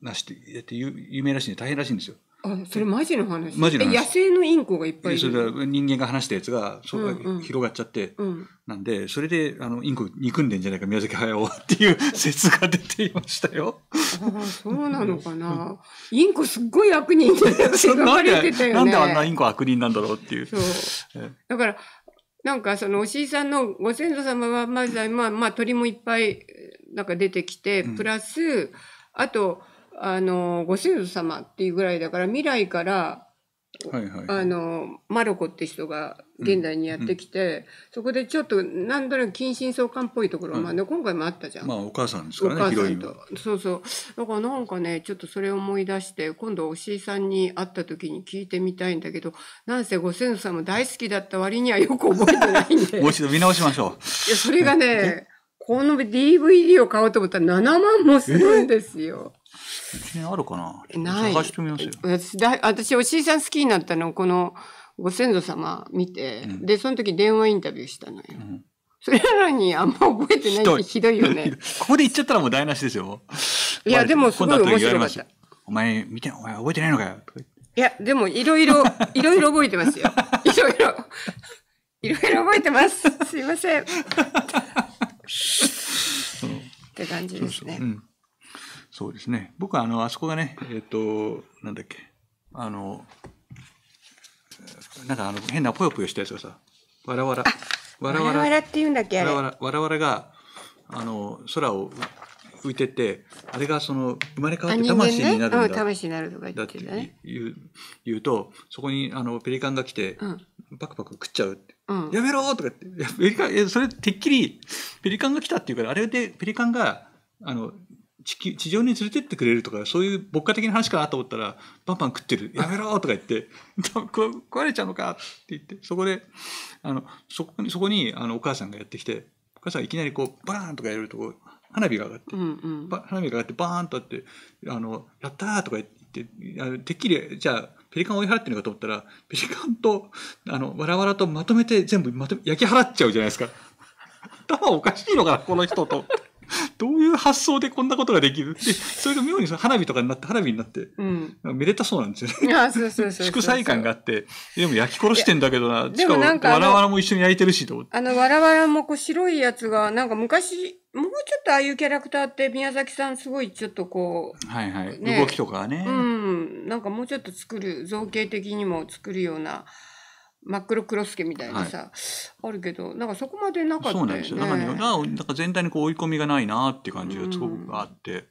S1: なしてって有有名らしいんで大変らしいんですよ。
S2: あそれマジの話マジの話野生のインコがいっぱいいそれ
S1: 人間が話したやつがそ、う広がっちゃって、うん、なんでそれであのインコ憎んでんじゃないか宮崎駿っていう説が出ていましたよ。
S2: あそうなのかな、インコすっごい悪人って言われてたよねなんであんなイ
S1: ンコ悪人なんだろうっていう。そう
S2: だからなんかそのおしいさんのご先祖様はまずまあ、まあ、鳥もいっぱいなんか出てきて、プラスあとあのご先祖様っていうぐらいだから未来から、はいはい、あのマロコって人が現代にやってきて、うんうん、そこでちょっと何となく近親相関っぽいところ、まあね、今回もあったじゃん、
S1: まあ、お母さんですからねヒロインと
S2: そうそうだからなんかねちょっとそれを思い出して今度おしいさんに会った時に聞いてみたいんだけどなんせご先祖様大好きだった割にはよく覚えてな
S1: いんで もう一度見直しましょういや
S2: それがねこの DVD を買おうと思ったら7万もするんですよ。
S1: ちにあるかなない探してみますよ。
S2: 私、私おしいさん好きになったの、このご先祖様見て、うんで、その時電話インタビューし
S1: たのよ。ん
S2: それなのにあんま覚えてないってひどいよね。
S1: ここで言っちゃったらもう台無しですよ。いや、でもすごい面白かった。いお前見て、お前覚えてないのかよ。
S2: いや、でもいろいろ、いろいろ覚えてますよ。いろいろ。いろいろ覚えてます。すいません。って感じですね。うん
S1: そうですね。僕はあの、あそこがね、えっ、ー、と、なんだっけ、あの、なんかあの変なぽよぽよしたやつがさ、わらわら。わらわら。わら
S2: って言うんだっけわらわ
S1: らわらわらが、あの、空を浮いてて、あれがその、生まれ変わって魂になるんだ。ね魂
S2: になるとか言ってね。
S1: 言う、言うと、そこにあの、ペリカンが来て、うん、パクパク食っちゃううん、やめろとかって、ペリカン、それてっきり、ペリカンが来たっていうから、あれでペリカンが、あの、地球、地上に連れてってくれるとか、そういう牧歌的な話かなと思ったら、パンパン食ってる、やめろとか言って、壊れちゃうのかって言って、そこで、あの、そこに、そこに、あの、お母さんがやってきて、お母さんいきなりこう、バーンとかやると、こ花火が上がって、うんうん、花火が上がって、バーンとあって、あの、やったーとか言って、あのてっきり、じゃあ、ペリカン追い払ってるのかと思ったら、ペリカンと、あの、わらわらとまとめて全部まとめ、焼き払っちゃうじゃないですか。頭おかしいのかな、この人と。どういう発想でこんなことができるで、それが妙にその花火とかになって、花火になって、うん、めでたそうなんですよね。あそうそうそう祝祭感があって、でも焼き殺してんだけどな、しかもわらわらも一緒に焼いてるしと
S2: あの、わらわらもこう白いやつが、なんか昔、もうちょっとああいうキャラクターって宮崎さんすごいちょっとこ
S1: う。はいはい。ね、動きとかね。う
S2: ん。なんかもうちょっと作る、造形的にも作るような。真っ黒クロスケみたいなさ、はい、あるけどなんかそこまでなかったよねそうなんですよか
S1: なんか全体にこう追い込みがないなっていう感じがすごくあって、うん、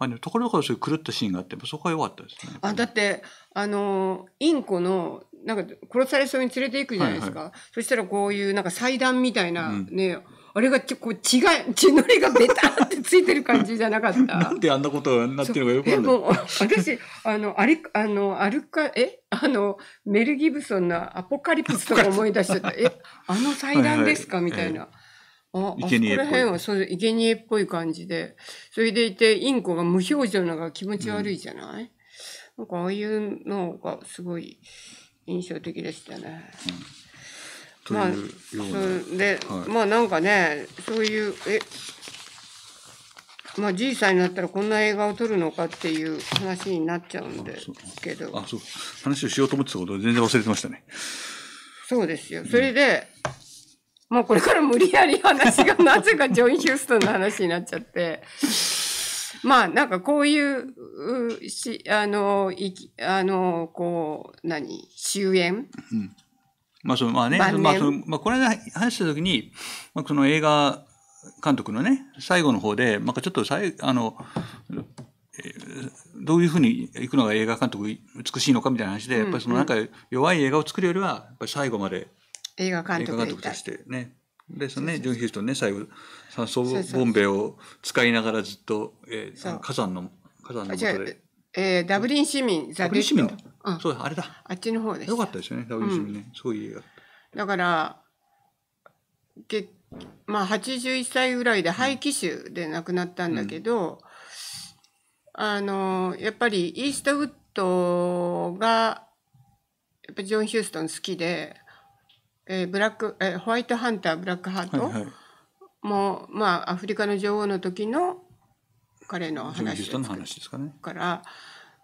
S1: まあねところどころそういう狂ったシーンがあってそこは良かったです
S2: ねあだってあのインコのなんか殺されそうに連れていくじゃないですか、はいはい、そしたらこういうなんか祭壇みたいなね、うんあれがちょこう血が血のりがベタってついてる感じじゃなかったなんで
S1: あんなことになってるのかよくわかんな
S2: い私あのあれあの歩かえあのメル・ギブソンの「アポカリプス」とか思い出しちゃった「えあの祭壇ですかはいはい」みたいな。ええあ、あそこら辺はそう、生贄っぽい感じで。それでいて、インコが無表情なのが気持ち悪いじゃない、うん、なんかああいうのがすごい印象的でしたね。うんというような。まあ、で、はい、まあなんかねそういうえまあ、じいさんになったらこんな映画を撮るのかっていう話になっちゃうんですけどあそう
S1: 話をしようと思ってたこと全然忘れてましたね
S2: そうですよそれで、うん、もうこれから無理やり話がなぜかジョン・ヒューストンの話になっちゃってまあなんかこういううしあのいきあのこう何終焉、うん
S1: まあそのまあね、まあまあ、この間話した時に、まあ、その映画監督のね、最後の方で、まあ、ちょっとさい、あの、どういうふうにいくのが映画監督美しいのかみたいな話で、やっぱりそのなんか弱い映画を作るよりは、やっぱり最後まで
S2: 映画監督とし
S1: てね。ですね、ジョン・ヒューストンね、最後、酸素ボンベを使いながらずっと、えー、火山の、火山のことで。
S2: えー、ダブリン市民、ザ・デュッ民
S1: うん、そうあれだ。あっちの方です。よかったですよね、WCB ね。うん、そういう映
S2: 画。だから、けまあ、81歳ぐらいで肺気腫で亡くなったんだけど、うん、あの、やっぱりイーストウッドが、やっぱジョン・ヒューストン好きで、えー、ブラック、えー、ホワイトハンター、ブラックハートも、はいはい、まあ、アフリカの女王の時の彼の話を
S1: 作
S2: から、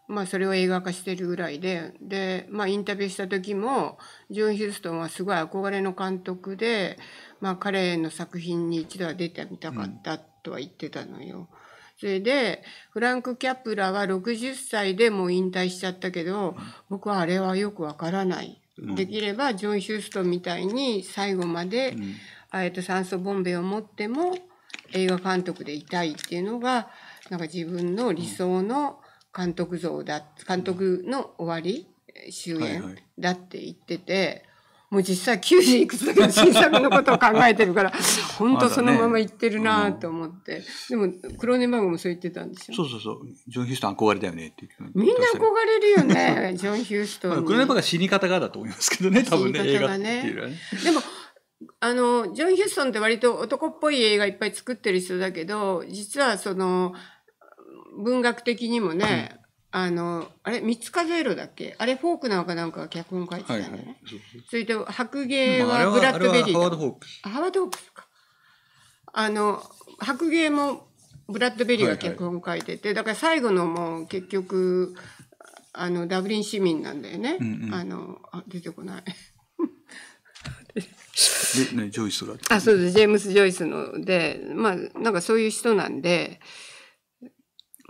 S2: まあ、それを映画化してるぐらいでで、まあ、インタビューした時もジョン・ヒューストンはすごい憧れの監督で、まあ、彼の作品に一度は出てみたかったとは言ってたのよ。うん、それでフランク・キャプラは60歳でもう引退しちゃったけど僕はあれはよくわからない。できればジョン・ヒューストンみたいに最後まで、うん、あえ酸素ボンベを持っても映画監督でいたいっていうのがなんか自分の理想の、うん監督像だ監督の終わり終焉だって言ってて、もう実際90いくつだけの新作のことを考えてるから 本当そのまま言ってるなと思って、ねでもクローネンバーグもそう言ってたんですよそうそ
S1: うそうジョン・ヒューストン憧れだよねって
S2: みんな憧れるよね ジョン・ヒューストン、まあ、クローネンバ
S1: ーグは死に方がだと思いますけどね 多分ね映画っていねでも
S2: あのジョン・ヒューストンって割と男っぽい映画いっぱい作ってる人だけど実はその文学的にもね、あの、あれ、三つ数えろだっけあれ、フォークなのかなんか脚本書いてたね。はいはい、それと、白芸はブラッドベリー。ハワード・ホークス。ハワード・ホークスか。あの、白芸もブラッドベリーが脚本書いてて、はいはい、だから最後のも結局、あの、ダブリン市民なんだよね。うんうん、あのあ、出てこない。
S1: ね、ジョイスあ、そうです。
S2: ジェームス・ジョイスので、まあ、なんかそういう人なんで、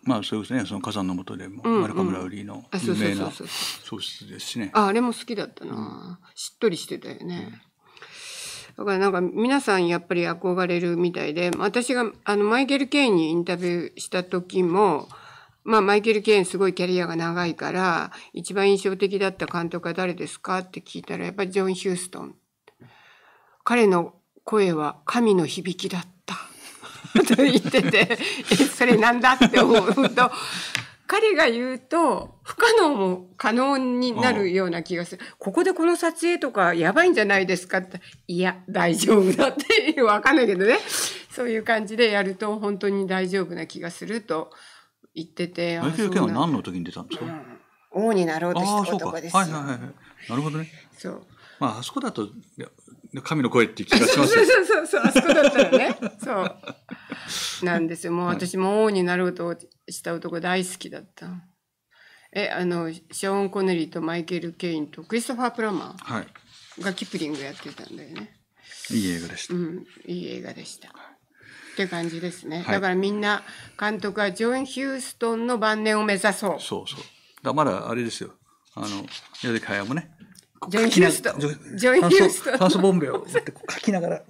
S1: まあそうですねその火山の下でも、うカム・ラウリーの有名な喪失ですしねあ
S2: あれも好きだったな、しっとりしてたよね、だからなんか皆さんやっぱり憧れるみたいで私があのマイケル・ケインにインタビューした時もまあ、マイケル・ケインすごいキャリアが長いから一番印象的だった監督は誰ですかって聞いたらやっぱりジョン・ヒューストン彼の声は神の響きだってと言ってて それなんだって思うと彼が言うと不可能も可能になるような気がする、ここでこの撮影とかやばいんじゃないですかっていや大丈夫だっていわかんないけどねそういう感じでやると本当に大丈夫な気がすると言ってて。i k は何
S1: の時に出たんですか、うん
S2: 王になろうとした男ですよ。はいはい
S1: はい。なるほどね。そう。まああそこだと神の声って気がします そうそうそうそう、あそこだったらね。そ
S2: う。なんですよ。もう私も王になろうとした男大好きだった。え、あの、ショーン・コネリーとマイケル・ケインとクリストファー・プラマー。がキプリングやってたんだよね。いい映画でした。うん、いい映画でした。って感じですね。はい、だからみんな、監督はジョン・ヒューストンの晩年を目指そう。
S1: そうそう。だまだあれですよ。あの、矢崎駿もね、ジョイ・ヒューストジョイ・ヒューストン。酸素ボンベを持ってこう書きながら、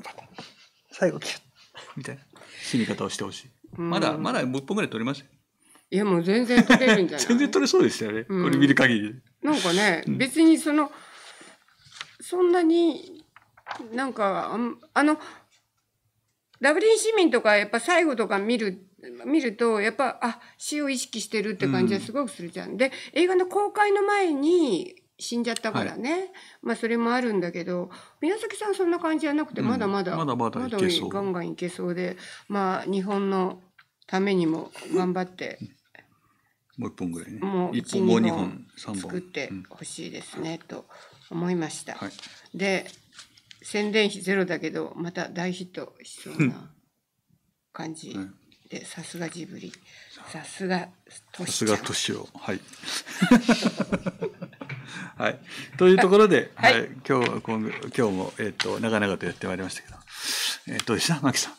S1: 最後キュッ、みたいな死に方をしてほしい。まだ、まだ6本ぐらい撮れます
S2: いや、もう全然撮れるんじゃない 全
S1: 然撮れそうでしたよね。うん、これ見る限り。
S2: なんかね、うん、別にその、そんなに、なんか、ああの、ダブリン市民とかやっぱ最後とか見る、見ると、やっぱ、あ、死を意識してるって感じはすごくするじゃん。うん、で、映画の公開の前に、死んじゃったからね、はい、まあそれもあるんだけど宮崎さんそんな感じじゃなくてまだまだ、うん、まだまだまだガンガンいけそうでまあ日本のためにも頑張って
S1: もう一本ぐらいねもう1本2本3本作っ
S2: てほしいですね、うん、と思いました、はい、で宣伝費ゼロだけどまた大ヒットしそうな感じで、さすがジブリさすが
S1: 年をはい はい。というところで、はい、はい、今日は今今日も、えっ、ー、と、長々とやってまいりましたけど、えー、どうでしたマキさん。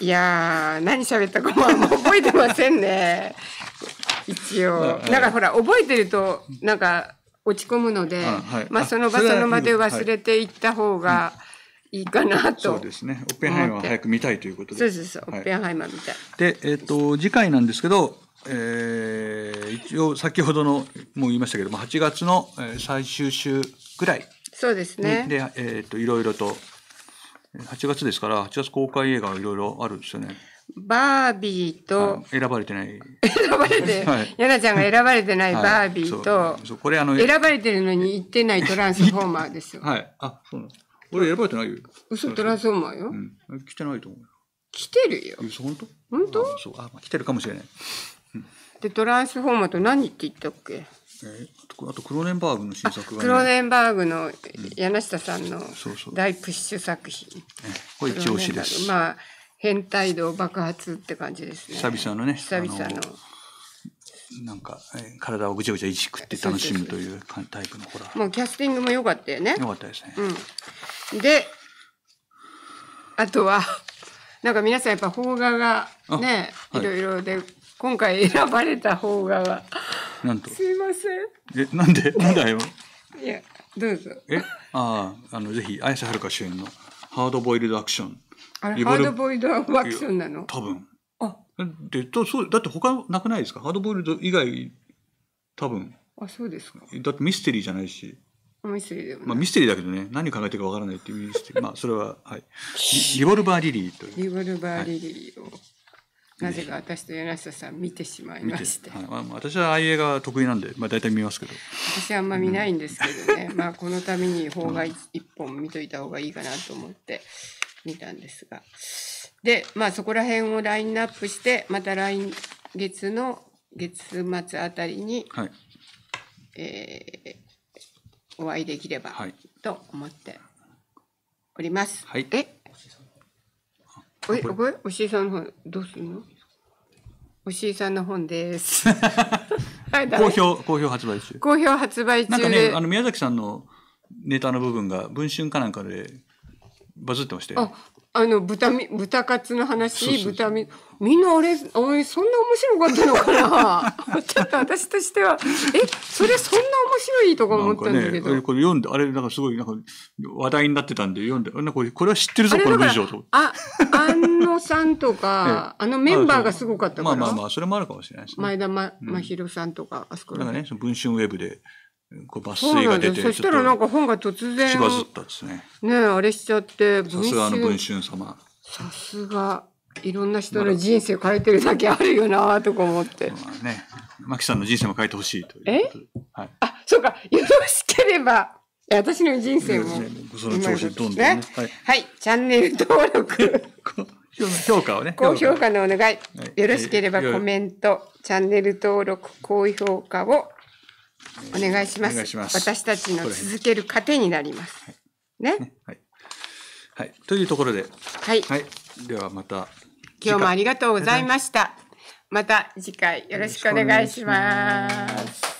S2: いや何喋ったかも覚えてませんね。一応。なんかほら、覚えてると、なんか落ち込むので、はい、まあその場その場で忘れていった方が、いいかなと。そうで
S1: すね。オッペンハイマー早く見たいということで。そうそうオッペンハイマー見たい。で、えっ、ー、と、次回なんですけど、え一応先ほどのもう言いましたけども8月の最終週ぐらい
S2: そうですねで、
S1: えー、っといろいろと8月ですから8月公開映画はいろいろあるんですよね。
S2: バービーと
S1: 選ばれてない選ばれて、はい、
S2: ヤちゃんが選ばれてないバービーと、はい、
S1: そうこれあの選
S2: ばれてるのに行ってないトランスフォーマーですよ。
S1: はい、あそうなこれ選ばれてないよ。嘘トラ
S2: ンスフォーマーよ。う
S1: ん、来てないと思う。
S2: 来てるよ。本当？本
S1: 当？そうあ、まあ、来てるかもしれない。
S2: でトランスフォーマーと何って言ったっけ
S1: えー、あとクローネンバーグの新作が、ね、クローネ
S2: ンバーグの柳下さんの大プッシュ作品、うん、
S1: これ一押しです
S2: まあ変態度爆発って感じですね久々のね久々の
S1: なんか体をぐちゃぐちゃいじくって楽しむというタイプのホ
S2: ラーもうキャスティングも良かったよね良かったですね、うん、であとはなんか皆さんやっぱ邦画がねいろいろで今回選ばれた方が。なんと。すいま
S1: せん。え、なんで、なんだよ
S2: いや、どうぞ。
S1: え、ああ、あの、ぜひ、綾瀬はるか主演の。ハードボイルドアクション。
S2: あれ、ハードボイルドアクションなの。多分。あ。
S1: で、と、そう、だって、他なくないですか。ハードボイルド以外。多分。
S2: あ、そうですか。
S1: だって、ミステリーじゃないし。
S2: ミステリーでもまあ、ミ
S1: ステリーだけどね何考えてるかわからないっていうミステリーまあそれははいリボルバーリリーとい
S2: うリボルバーリリーを、はいなぜか私と柳下さん見てしまいまして、
S1: はい、私はああいう映画得意なんで、まあ、大体見ますけど
S2: 私はあんま見ないんですけどね、うん、まあこのために邦画一本見といた方がいいかなと思って見たんですがでまあそこら辺をラインナップしてまた来月の月末あたりに、
S1: はい、
S2: えー、お会いできればと思っております。はい、えおい、おい、おしさんの方、どうするのおし井さんの本です。好
S1: 評、好評発売中。
S2: 好評発売中なんかね、あ
S1: の、宮崎さんのネタの部分が、文春かなんかでバズってましたよ。
S2: あの、豚み、豚カツの話、そう豚み、みんなあれ、おい、そんな面白かったのかな ちょっと私としては、え、それそんな面白いとか思ったんだけど。ね、
S1: これ読んで、あれ、なんかすごい、なんか話題になってたんで、読んで、なんかこれは知ってるぞ、この文章と。
S2: あ、あん野さんとか、あのメンバーがすごかったから。まあま
S1: あまあ、それもあるかもしれないですね。前田ま、まひさんとか、あそこなんかね、その文春ウェブで、こう抜粋が出てそしたらなんか本
S2: が突然。しばずったですね。ねあれしちゃって、さすがの文春様。さすが。いろんな人の人生変えてるだけあるよなとか思って。ま
S1: あね。真木さんの人生も変えてほしいということえ、はい、
S2: あ、そうか。よろしければ。私の人生も。その調子どんどん、ね、はい、はい。チャンネル登録。
S1: 評価をね。高評価
S2: のお願い。よろしければコメント、チャンネル登録、高評価をお願いします。ます私たちの続ける糧になります。ね、ね、はい。
S1: はい。というところで。はい。はい。ではまた。
S2: 今日もありがとうございました。また次回よろしくお願いします。